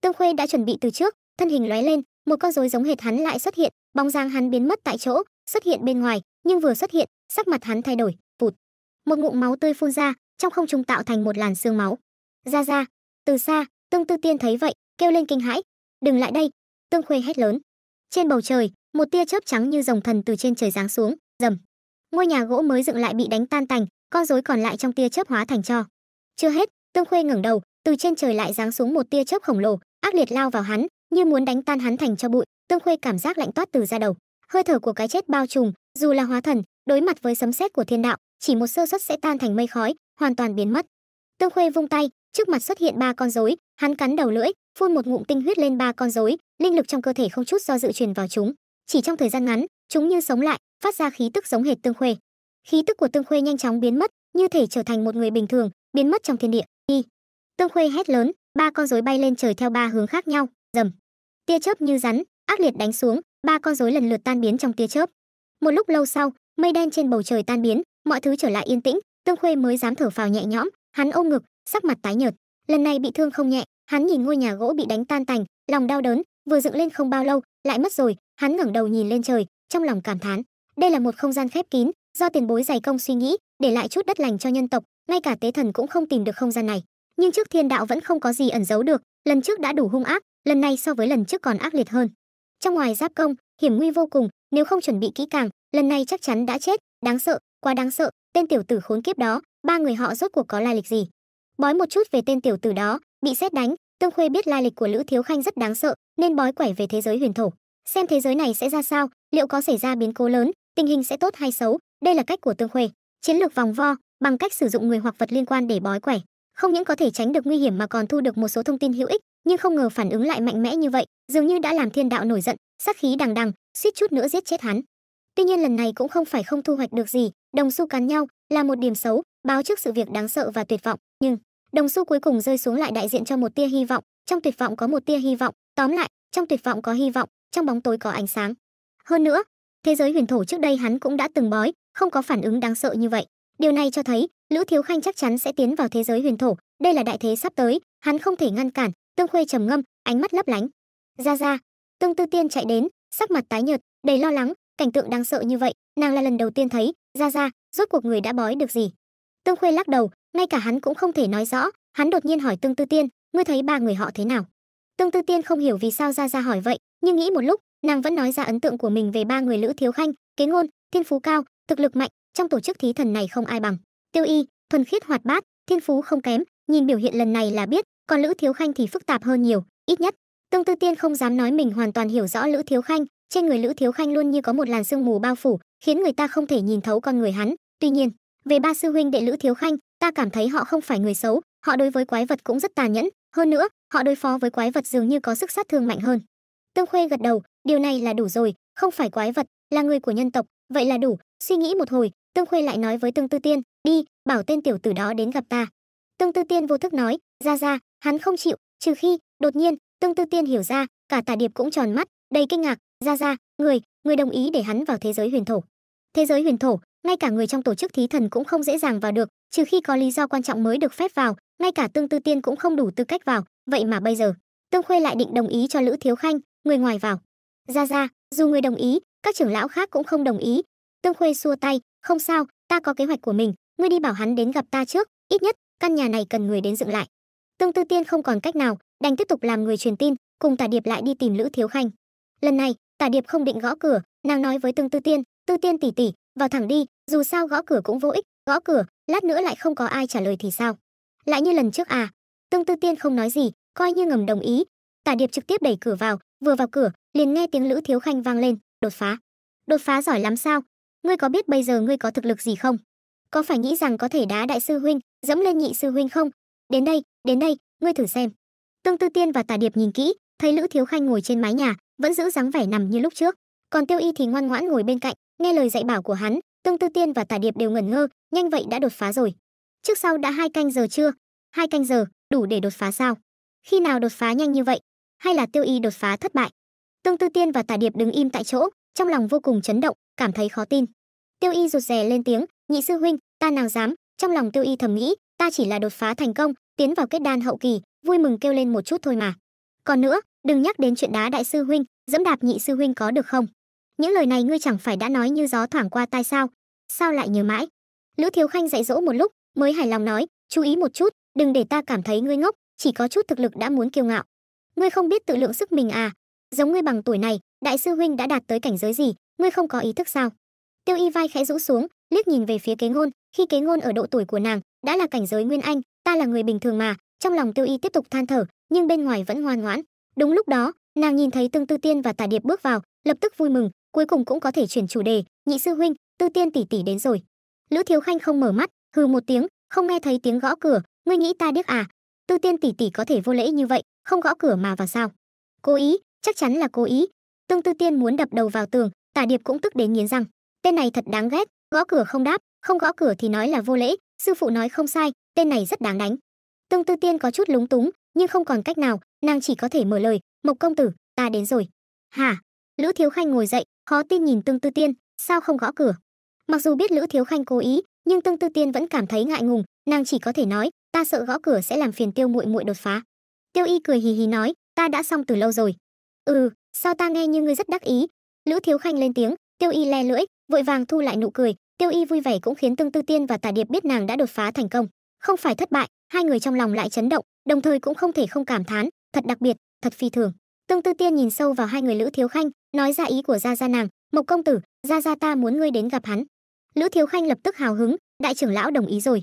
tương khuê đã chuẩn bị từ trước thân hình lóe lên một con rối giống hệt hắn lại xuất hiện bóng dáng hắn biến mất tại chỗ xuất hiện bên ngoài nhưng vừa xuất hiện sắc mặt hắn thay đổi vụt một ngụm máu tươi phun ra trong không trung tạo thành một làn xương máu ra ra từ xa tương tư tiên thấy vậy kêu lên kinh hãi đừng lại đây tương khuê hét lớn trên bầu trời một tia chớp trắng như dòng thần từ trên trời giáng xuống rầm ngôi nhà gỗ mới dựng lại bị đánh tan tành con rối còn lại trong tia chớp hóa thành cho chưa hết tương khuê ngẩng đầu từ trên trời lại giáng xuống một tia chớp khổng lồ ác liệt lao vào hắn như muốn đánh tan hắn thành cho bụi tương khuê cảm giác lạnh toát từ ra đầu hơi thở của cái chết bao trùm dù là hóa thần đối mặt với sấm sét của thiên đạo chỉ một sơ suất sẽ tan thành mây khói hoàn toàn biến mất tương khuê vung tay trước mặt xuất hiện ba con rối hắn cắn đầu lưỡi phun một ngụm tinh huyết lên ba con rối linh lực trong cơ thể không chút do dự truyền vào chúng chỉ trong thời gian ngắn chúng như sống lại phát ra khí tức giống hệt tương khuê khí tức của tương khuê nhanh chóng biến mất như thể trở thành một người bình thường biến mất trong thiên địa đi tương khuê hét lớn ba con rối bay lên trời theo ba hướng khác nhau dầm tia chớp như rắn ác liệt đánh xuống ba con rối lần lượt tan biến trong tia chớp một lúc lâu sau mây đen trên bầu trời tan biến mọi thứ trở lại yên tĩnh tương khuê mới dám thở phào nhẹ nhõm hắn ôm ngực sắc mặt tái nhợt lần này bị thương không nhẹ hắn nhìn ngôi nhà gỗ bị đánh tan tành lòng đau đớn vừa dựng lên không bao lâu lại mất rồi hắn ngẩng đầu nhìn lên trời trong lòng cảm thán đây là một không gian khép kín do tiền bối dày công suy nghĩ để lại chút đất lành cho nhân tộc ngay cả tế thần cũng không tìm được không gian này nhưng trước thiên đạo vẫn không có gì ẩn giấu được lần trước đã đủ hung ác lần này so với lần trước còn ác liệt hơn trong ngoài giáp công hiểm nguy vô cùng nếu không chuẩn bị kỹ càng lần này chắc chắn đã chết đáng sợ quá đáng sợ tên tiểu tử khốn kiếp đó ba người họ rốt cuộc có lai lịch gì bói một chút về tên tiểu tử đó bị xét đánh tương khuê biết lai lịch của lữ thiếu khanh rất đáng sợ nên bói quẩy về thế giới huyền thổ xem thế giới này sẽ ra sao liệu có xảy ra biến cố lớn tình hình sẽ tốt hay xấu đây là cách của tương khuê chiến lược vòng vo bằng cách sử dụng người hoặc vật liên quan để bói quẻ không những có thể tránh được nguy hiểm mà còn thu được một số thông tin hữu ích nhưng không ngờ phản ứng lại mạnh mẽ như vậy dường như đã làm thiên đạo nổi giận sắc khí đằng đằng suýt chút nữa giết chết hắn tuy nhiên lần này cũng không phải không thu hoạch được gì đồng xu cắn nhau là một điểm xấu báo trước sự việc đáng sợ và tuyệt vọng nhưng đồng xu cuối cùng rơi xuống lại đại diện cho một tia hy vọng trong tuyệt vọng có một tia hy vọng tóm lại trong tuyệt vọng có hy vọng trong bóng tối có ánh sáng. Hơn nữa, thế giới huyền thổ trước đây hắn cũng đã từng bói, không có phản ứng đáng sợ như vậy. Điều này cho thấy, Lữ Thiếu Khanh chắc chắn sẽ tiến vào thế giới huyền thổ, đây là đại thế sắp tới, hắn không thể ngăn cản, Tương Khuê trầm ngâm, ánh mắt lấp lánh. Ra ra, Tương Tư Tiên chạy đến, sắc mặt tái nhợt, đầy lo lắng, cảnh tượng đáng sợ như vậy, nàng là lần đầu tiên thấy, ra ra, rốt cuộc người đã bói được gì? Tương Khuê lắc đầu, ngay cả hắn cũng không thể nói rõ, hắn đột nhiên hỏi Tương Tư Tiên, ngươi thấy ba người họ thế nào? Tương Tư Tiên không hiểu vì sao ra ra hỏi vậy, nhưng nghĩ một lúc nàng vẫn nói ra ấn tượng của mình về ba người lữ thiếu khanh kế ngôn thiên phú cao thực lực mạnh trong tổ chức thí thần này không ai bằng tiêu y thuần khiết hoạt bát thiên phú không kém nhìn biểu hiện lần này là biết còn lữ thiếu khanh thì phức tạp hơn nhiều ít nhất tương tư tiên không dám nói mình hoàn toàn hiểu rõ lữ thiếu khanh trên người lữ thiếu khanh luôn như có một làn sương mù bao phủ khiến người ta không thể nhìn thấu con người hắn tuy nhiên về ba sư huynh đệ lữ thiếu khanh ta cảm thấy họ không phải người xấu họ đối với quái vật cũng rất tàn nhẫn hơn nữa họ đối phó với quái vật dường như có sức sát thương mạnh hơn Tương Khuê gật đầu, điều này là đủ rồi, không phải quái vật, là người của nhân tộc, vậy là đủ. Suy nghĩ một hồi, Tương Khuê lại nói với Tương Tư Tiên, đi, bảo tên tiểu tử đó đến gặp ta. Tương Tư Tiên vô thức nói, ra ra, hắn không chịu, trừ khi, đột nhiên, Tương Tư Tiên hiểu ra, cả Tả Điệp cũng tròn mắt, đầy kinh ngạc, ra ra, người, người đồng ý để hắn vào thế giới huyền thổ. Thế giới huyền thổ, ngay cả người trong tổ chức thí thần cũng không dễ dàng vào được, trừ khi có lý do quan trọng mới được phép vào, ngay cả Tương Tư Tiên cũng không đủ tư cách vào, vậy mà bây giờ, Tương Khuê lại định đồng ý cho Lữ Thiếu Khanh, người ngoài vào ra ra dù người đồng ý các trưởng lão khác cũng không đồng ý tương khuê xua tay không sao ta có kế hoạch của mình ngươi đi bảo hắn đến gặp ta trước ít nhất căn nhà này cần người đến dựng lại tương tư tiên không còn cách nào đành tiếp tục làm người truyền tin cùng tả điệp lại đi tìm lữ thiếu khanh lần này tả điệp không định gõ cửa nàng nói với tương tư tiên tư tiên tỷ tỷ, vào thẳng đi dù sao gõ cửa cũng vô ích gõ cửa lát nữa lại không có ai trả lời thì sao lại như lần trước à tương tư tiên không nói gì coi như ngầm đồng ý Tả Điệp trực tiếp đẩy cửa vào, vừa vào cửa, liền nghe tiếng Lữ Thiếu Khanh vang lên, "Đột phá." "Đột phá giỏi lắm sao? Ngươi có biết bây giờ ngươi có thực lực gì không? Có phải nghĩ rằng có thể đá đại sư huynh, dẫm lên nhị sư huynh không? Đến đây, đến đây, ngươi thử xem." Tương Tư Tiên và Tả Điệp nhìn kỹ, thấy Lữ Thiếu Khanh ngồi trên mái nhà, vẫn giữ dáng vẻ nằm như lúc trước, còn Tiêu Y thì ngoan ngoãn ngồi bên cạnh, nghe lời dạy bảo của hắn, Tương Tư Tiên và Tả Điệp đều ngẩn ngơ, nhanh vậy đã đột phá rồi. Trước sau đã hai canh giờ chưa? Hai canh giờ, đủ để đột phá sao? Khi nào đột phá nhanh như vậy, hay là tiêu y đột phá thất bại tương tư tiên và tả điệp đứng im tại chỗ trong lòng vô cùng chấn động cảm thấy khó tin tiêu y rụt rè lên tiếng nhị sư huynh ta nào dám trong lòng tiêu y thầm nghĩ ta chỉ là đột phá thành công tiến vào kết đan hậu kỳ vui mừng kêu lên một chút thôi mà còn nữa đừng nhắc đến chuyện đá đại sư huynh dẫm đạp nhị sư huynh có được không những lời này ngươi chẳng phải đã nói như gió thoảng qua tai sao sao lại nhớ mãi lữ thiếu khanh dạy dỗ một lúc mới hài lòng nói chú ý một chút đừng để ta cảm thấy ngươi ngốc chỉ có chút thực lực đã muốn kiêu ngạo ngươi không biết tự lượng sức mình à giống ngươi bằng tuổi này đại sư huynh đã đạt tới cảnh giới gì ngươi không có ý thức sao tiêu y vai khẽ rũ xuống liếc nhìn về phía kế ngôn khi kế ngôn ở độ tuổi của nàng đã là cảnh giới nguyên anh ta là người bình thường mà trong lòng tiêu y tiếp tục than thở nhưng bên ngoài vẫn ngoan ngoãn đúng lúc đó nàng nhìn thấy tương tư tiên và tà điệp bước vào lập tức vui mừng cuối cùng cũng có thể chuyển chủ đề nhị sư huynh tư tiên tỷ tỷ đến rồi lữ thiếu khanh không mở mắt hừ một tiếng không nghe thấy tiếng gõ cửa ngươi nghĩ ta điếc à Tư tiên tỷ tỷ có thể vô lễ như vậy không gõ cửa mà vào sao cố ý chắc chắn là cố ý tương tư tiên muốn đập đầu vào tường tả điệp cũng tức đến nghiến răng tên này thật đáng ghét gõ cửa không đáp không gõ cửa thì nói là vô lễ sư phụ nói không sai tên này rất đáng đánh tương tư tiên có chút lúng túng nhưng không còn cách nào nàng chỉ có thể mở lời mộc công tử ta đến rồi hả lữ thiếu khanh ngồi dậy khó tin nhìn tương tư tiên sao không gõ cửa mặc dù biết lữ thiếu khanh cố ý nhưng tương tư tiên vẫn cảm thấy ngại ngùng nàng chỉ có thể nói ta sợ gõ cửa sẽ làm phiền tiêu muội muội đột phá tiêu y cười hì hì nói ta đã xong từ lâu rồi ừ sao ta nghe như ngươi rất đắc ý lữ thiếu khanh lên tiếng tiêu y le lưỡi vội vàng thu lại nụ cười tiêu y vui vẻ cũng khiến tương tư tiên và tả điệp biết nàng đã đột phá thành công không phải thất bại hai người trong lòng lại chấn động đồng thời cũng không thể không cảm thán thật đặc biệt thật phi thường tương tư tiên nhìn sâu vào hai người lữ thiếu khanh nói ra ý của gia gia nàng mộc công tử gia gia ta muốn ngươi đến gặp hắn lữ thiếu khanh lập tức hào hứng đại trưởng lão đồng ý rồi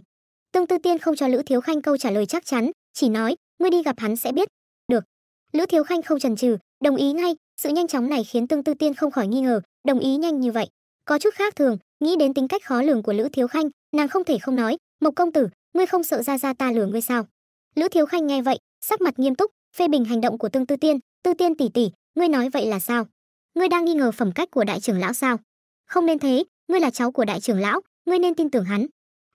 Tương Tư Tiên không cho Lữ Thiếu Khanh câu trả lời chắc chắn, chỉ nói, ngươi đi gặp hắn sẽ biết. Được. Lữ Thiếu Khanh không chần chừ, đồng ý ngay, sự nhanh chóng này khiến Tương Tư Tiên không khỏi nghi ngờ, đồng ý nhanh như vậy. Có chút khác thường, nghĩ đến tính cách khó lường của Lữ Thiếu Khanh, nàng không thể không nói, "Mộc công tử, ngươi không sợ ra ra ta lừa ngươi sao?" Lữ Thiếu Khanh nghe vậy, sắc mặt nghiêm túc, phê bình hành động của Tương Tư Tiên, "Tư Tiên tỷ tỷ, ngươi nói vậy là sao? Ngươi đang nghi ngờ phẩm cách của đại trưởng lão sao? Không nên thế, ngươi là cháu của đại trưởng lão, ngươi nên tin tưởng hắn,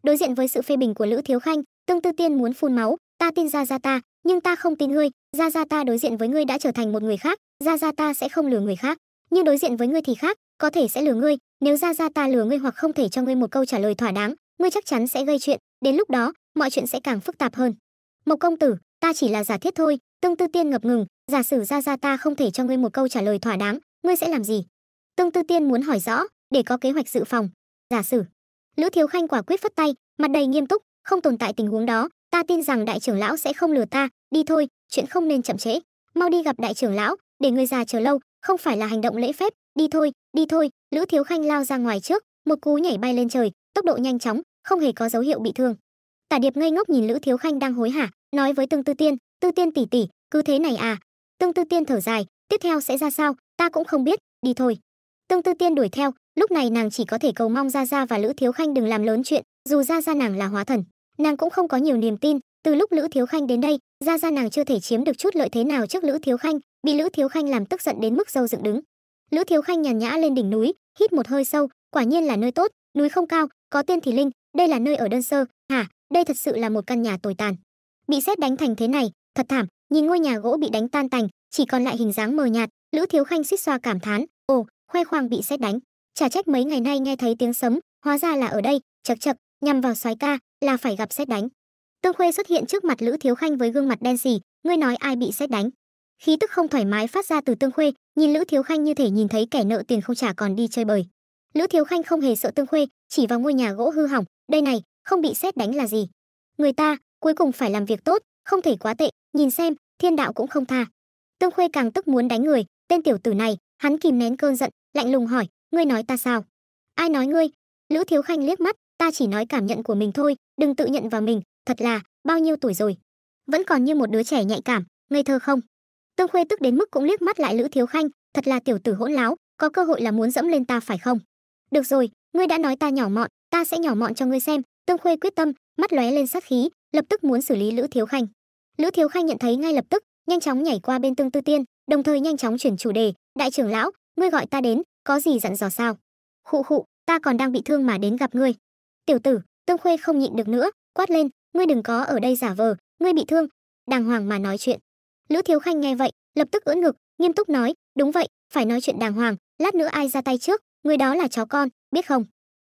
đối diện với sự phê bình của lữ thiếu khanh tương tư tiên muốn phun máu ta tin ra ra ta nhưng ta không tin ngươi ra ra ta đối diện với ngươi đã trở thành một người khác ra ra ta sẽ không lừa người khác nhưng đối diện với ngươi thì khác có thể sẽ lừa ngươi nếu ra ra ta lừa ngươi hoặc không thể cho ngươi một câu trả lời thỏa đáng ngươi chắc chắn sẽ gây chuyện đến lúc đó mọi chuyện sẽ càng phức tạp hơn mộc công tử ta chỉ là giả thiết thôi tương tư tiên ngập ngừng giả sử ra ra ta không thể cho ngươi một câu trả lời thỏa đáng ngươi sẽ làm gì tương tư tiên muốn hỏi rõ để có kế hoạch dự phòng giả sử lữ thiếu khanh quả quyết phất tay mặt đầy nghiêm túc không tồn tại tình huống đó ta tin rằng đại trưởng lão sẽ không lừa ta đi thôi chuyện không nên chậm trễ mau đi gặp đại trưởng lão để người già chờ lâu không phải là hành động lễ phép đi thôi đi thôi lữ thiếu khanh lao ra ngoài trước một cú nhảy bay lên trời tốc độ nhanh chóng không hề có dấu hiệu bị thương tả điệp ngây ngốc nhìn lữ thiếu khanh đang hối hả nói với tương tư tiên tư tiên tỷ tỷ, cứ thế này à tương tư tiên thở dài tiếp theo sẽ ra sao ta cũng không biết đi thôi tương tư tiên đuổi theo lúc này nàng chỉ có thể cầu mong gia gia và lữ thiếu khanh đừng làm lớn chuyện dù gia gia nàng là hóa thần nàng cũng không có nhiều niềm tin từ lúc lữ thiếu khanh đến đây gia gia nàng chưa thể chiếm được chút lợi thế nào trước lữ thiếu khanh bị lữ thiếu khanh làm tức giận đến mức dâu dựng đứng lữ thiếu khanh nhàn nhã lên đỉnh núi hít một hơi sâu quả nhiên là nơi tốt núi không cao có tiên thì linh đây là nơi ở đơn sơ hả đây thật sự là một căn nhà tồi tàn bị xét đánh thành thế này thật thảm nhìn ngôi nhà gỗ bị đánh tan tành chỉ còn lại hình dáng mờ nhạt lữ thiếu khanh xích xoa cảm thán ồ khoe khoang bị xét đánh chả trách mấy ngày nay nghe thấy tiếng sấm hóa ra là ở đây chật chật nhằm vào soái ca là phải gặp xét đánh tương khuê xuất hiện trước mặt lữ thiếu khanh với gương mặt đen sì ngươi nói ai bị xét đánh khí tức không thoải mái phát ra từ tương khuê nhìn lữ thiếu khanh như thể nhìn thấy kẻ nợ tiền không trả còn đi chơi bời lữ thiếu khanh không hề sợ tương khuê chỉ vào ngôi nhà gỗ hư hỏng đây này không bị xét đánh là gì người ta cuối cùng phải làm việc tốt không thể quá tệ nhìn xem thiên đạo cũng không tha tương khuê càng tức muốn đánh người tên tiểu tử này hắn kìm nén cơn giận lạnh lùng hỏi Ngươi nói ta sao? Ai nói ngươi? Lữ Thiếu Khanh liếc mắt, ta chỉ nói cảm nhận của mình thôi, đừng tự nhận vào mình, thật là, bao nhiêu tuổi rồi? Vẫn còn như một đứa trẻ nhạy cảm, ngây thơ không? Tương Khuê tức đến mức cũng liếc mắt lại Lữ Thiếu Khanh, thật là tiểu tử hỗn láo, có cơ hội là muốn dẫm lên ta phải không? Được rồi, ngươi đã nói ta nhỏ mọn, ta sẽ nhỏ mọn cho ngươi xem, Tương Khuê quyết tâm, mắt lóe lên sát khí, lập tức muốn xử lý Lữ Thiếu Khanh. Lữ Thiếu Khanh nhận thấy ngay lập tức, nhanh chóng nhảy qua bên Tương Tư Tiên, đồng thời nhanh chóng chuyển chủ đề, "Đại trưởng lão, ngươi gọi ta đến, có gì dặn dò sao? Khụ khụ, ta còn đang bị thương mà đến gặp ngươi. Tiểu tử, Tương Khuê không nhịn được nữa, quát lên, ngươi đừng có ở đây giả vờ, ngươi bị thương. Đàng hoàng mà nói chuyện. Lữ Thiếu Khanh nghe vậy, lập tức ưỡn ngực, nghiêm túc nói, đúng vậy, phải nói chuyện đàng hoàng, lát nữa ai ra tay trước, người đó là chó con, biết không?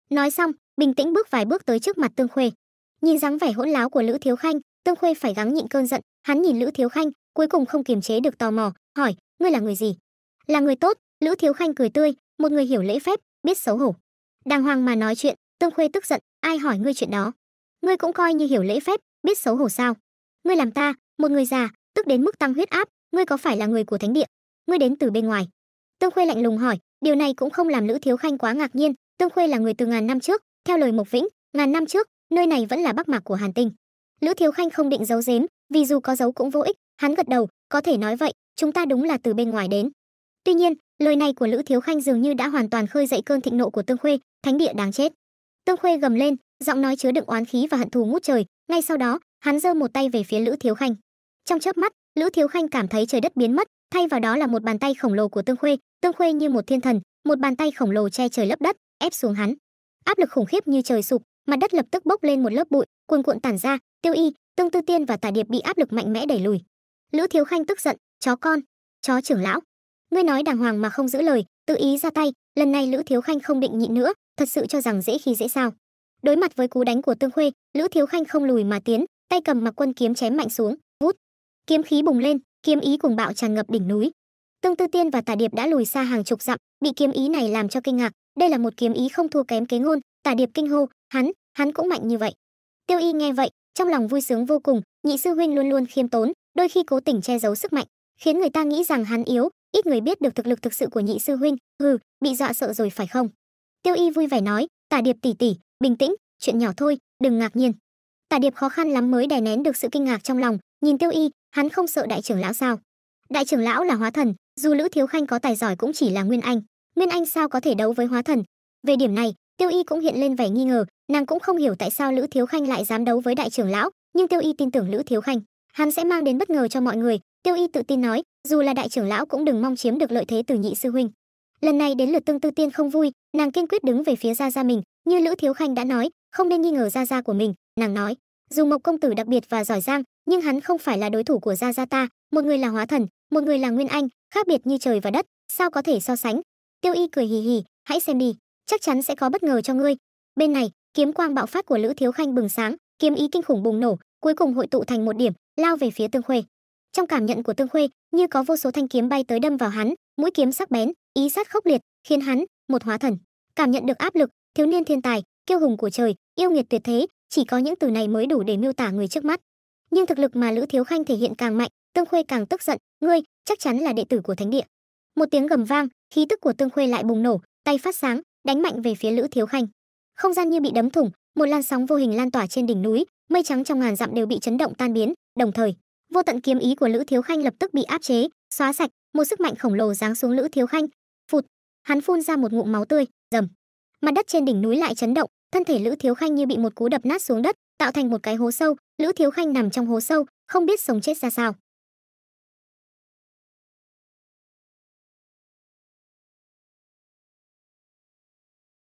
Nói xong, bình tĩnh bước vài bước tới trước mặt Tương Khuê. Nhìn dáng vẻ hỗn láo của Lữ Thiếu Khanh, Tương Khuê phải gắng nhịn cơn giận, hắn nhìn Lữ Thiếu Khanh, cuối cùng không kiềm chế được tò mò, hỏi, ngươi là người gì? Là người tốt, Lữ Thiếu Khanh cười tươi, một người hiểu lễ phép biết xấu hổ đàng hoàng mà nói chuyện tương khuê tức giận ai hỏi ngươi chuyện đó ngươi cũng coi như hiểu lễ phép biết xấu hổ sao ngươi làm ta một người già tức đến mức tăng huyết áp ngươi có phải là người của thánh địa ngươi đến từ bên ngoài tương khuê lạnh lùng hỏi điều này cũng không làm lữ thiếu khanh quá ngạc nhiên tương khuê là người từ ngàn năm trước theo lời mộc vĩnh ngàn năm trước nơi này vẫn là bắc mạc của hàn tinh lữ thiếu khanh không định giấu giếm vì dù có giấu cũng vô ích hắn gật đầu có thể nói vậy chúng ta đúng là từ bên ngoài đến tuy nhiên lời này của lữ thiếu khanh dường như đã hoàn toàn khơi dậy cơn thịnh nộ của tương khuê thánh địa đáng chết tương khuê gầm lên giọng nói chứa đựng oán khí và hận thù ngút trời ngay sau đó hắn giơ một tay về phía lữ thiếu khanh trong chớp mắt lữ thiếu khanh cảm thấy trời đất biến mất thay vào đó là một bàn tay khổng lồ của tương khuê tương khuê như một thiên thần một bàn tay khổng lồ che trời lấp đất ép xuống hắn áp lực khủng khiếp như trời sụp mặt đất lập tức bốc lên một lớp bụi cuồn cuộn tản ra tiêu y tương tư tiên và tả điệp bị áp lực mạnh mẽ đẩy lùi lữ thiếu khanh tức giận chó con chó trưởng lão ngươi nói đàng hoàng mà không giữ lời tự ý ra tay lần này lữ thiếu khanh không định nhịn nữa thật sự cho rằng dễ khi dễ sao đối mặt với cú đánh của tương khuê lữ thiếu khanh không lùi mà tiến tay cầm mặc quân kiếm chém mạnh xuống vút kiếm khí bùng lên kiếm ý cùng bạo tràn ngập đỉnh núi tương tư tiên và tả điệp đã lùi xa hàng chục dặm bị kiếm ý này làm cho kinh ngạc đây là một kiếm ý không thua kém kế ngôn tả điệp kinh hô hắn hắn cũng mạnh như vậy tiêu y nghe vậy trong lòng vui sướng vô cùng nhị sư huynh luôn luôn khiêm tốn đôi khi cố tình che giấu sức mạnh khiến người ta nghĩ rằng hắn yếu ít người biết được thực lực thực sự của nhị sư huynh hừ bị dọa sợ rồi phải không tiêu y vui vẻ nói tả điệp tỷ tỷ bình tĩnh chuyện nhỏ thôi đừng ngạc nhiên tả điệp khó khăn lắm mới đè nén được sự kinh ngạc trong lòng nhìn tiêu y hắn không sợ đại trưởng lão sao đại trưởng lão là hóa thần dù lữ thiếu khanh có tài giỏi cũng chỉ là nguyên anh nguyên anh sao có thể đấu với hóa thần về điểm này tiêu y cũng hiện lên vẻ nghi ngờ nàng cũng không hiểu tại sao lữ thiếu khanh lại dám đấu với đại trưởng lão nhưng tiêu y tin tưởng lữ thiếu khanh hắn sẽ mang đến bất ngờ cho mọi người tiêu y tự tin nói dù là đại trưởng lão cũng đừng mong chiếm được lợi thế từ nhị sư huynh lần này đến lượt tương tư tiên không vui nàng kiên quyết đứng về phía gia gia mình như lữ thiếu khanh đã nói không nên nghi ngờ gia gia của mình nàng nói dù mộc công tử đặc biệt và giỏi giang nhưng hắn không phải là đối thủ của gia gia ta một người là hóa thần một người là nguyên anh khác biệt như trời và đất sao có thể so sánh tiêu y cười hì hì hãy xem đi chắc chắn sẽ có bất ngờ cho ngươi bên này kiếm quang bạo phát của lữ thiếu khanh bừng sáng kiếm ý kinh khủng bùng nổ cuối cùng hội tụ thành một điểm lao về phía tương khuê trong cảm nhận của tương khuê như có vô số thanh kiếm bay tới đâm vào hắn mũi kiếm sắc bén ý sát khốc liệt khiến hắn một hóa thần cảm nhận được áp lực thiếu niên thiên tài kiêu hùng của trời yêu nghiệt tuyệt thế chỉ có những từ này mới đủ để miêu tả người trước mắt nhưng thực lực mà lữ thiếu khanh thể hiện càng mạnh tương khuê càng tức giận ngươi chắc chắn là đệ tử của thánh địa một tiếng gầm vang khí tức của tương khuê lại bùng nổ tay phát sáng đánh mạnh về phía lữ thiếu khanh không gian như bị đấm thủng một làn sóng vô hình lan tỏa trên đỉnh núi mây trắng trong ngàn dặm đều bị chấn động tan biến đồng thời vô tận kiếm ý của lữ thiếu khanh lập tức bị áp chế xóa sạch một sức mạnh khổng lồ giáng xuống lữ thiếu khanh phụt hắn phun ra một ngụm máu tươi dầm. mặt đất trên đỉnh núi lại chấn động thân thể lữ thiếu khanh như bị một cú đập nát xuống đất tạo thành một cái hố sâu lữ thiếu khanh nằm trong hố sâu không biết sống chết ra sao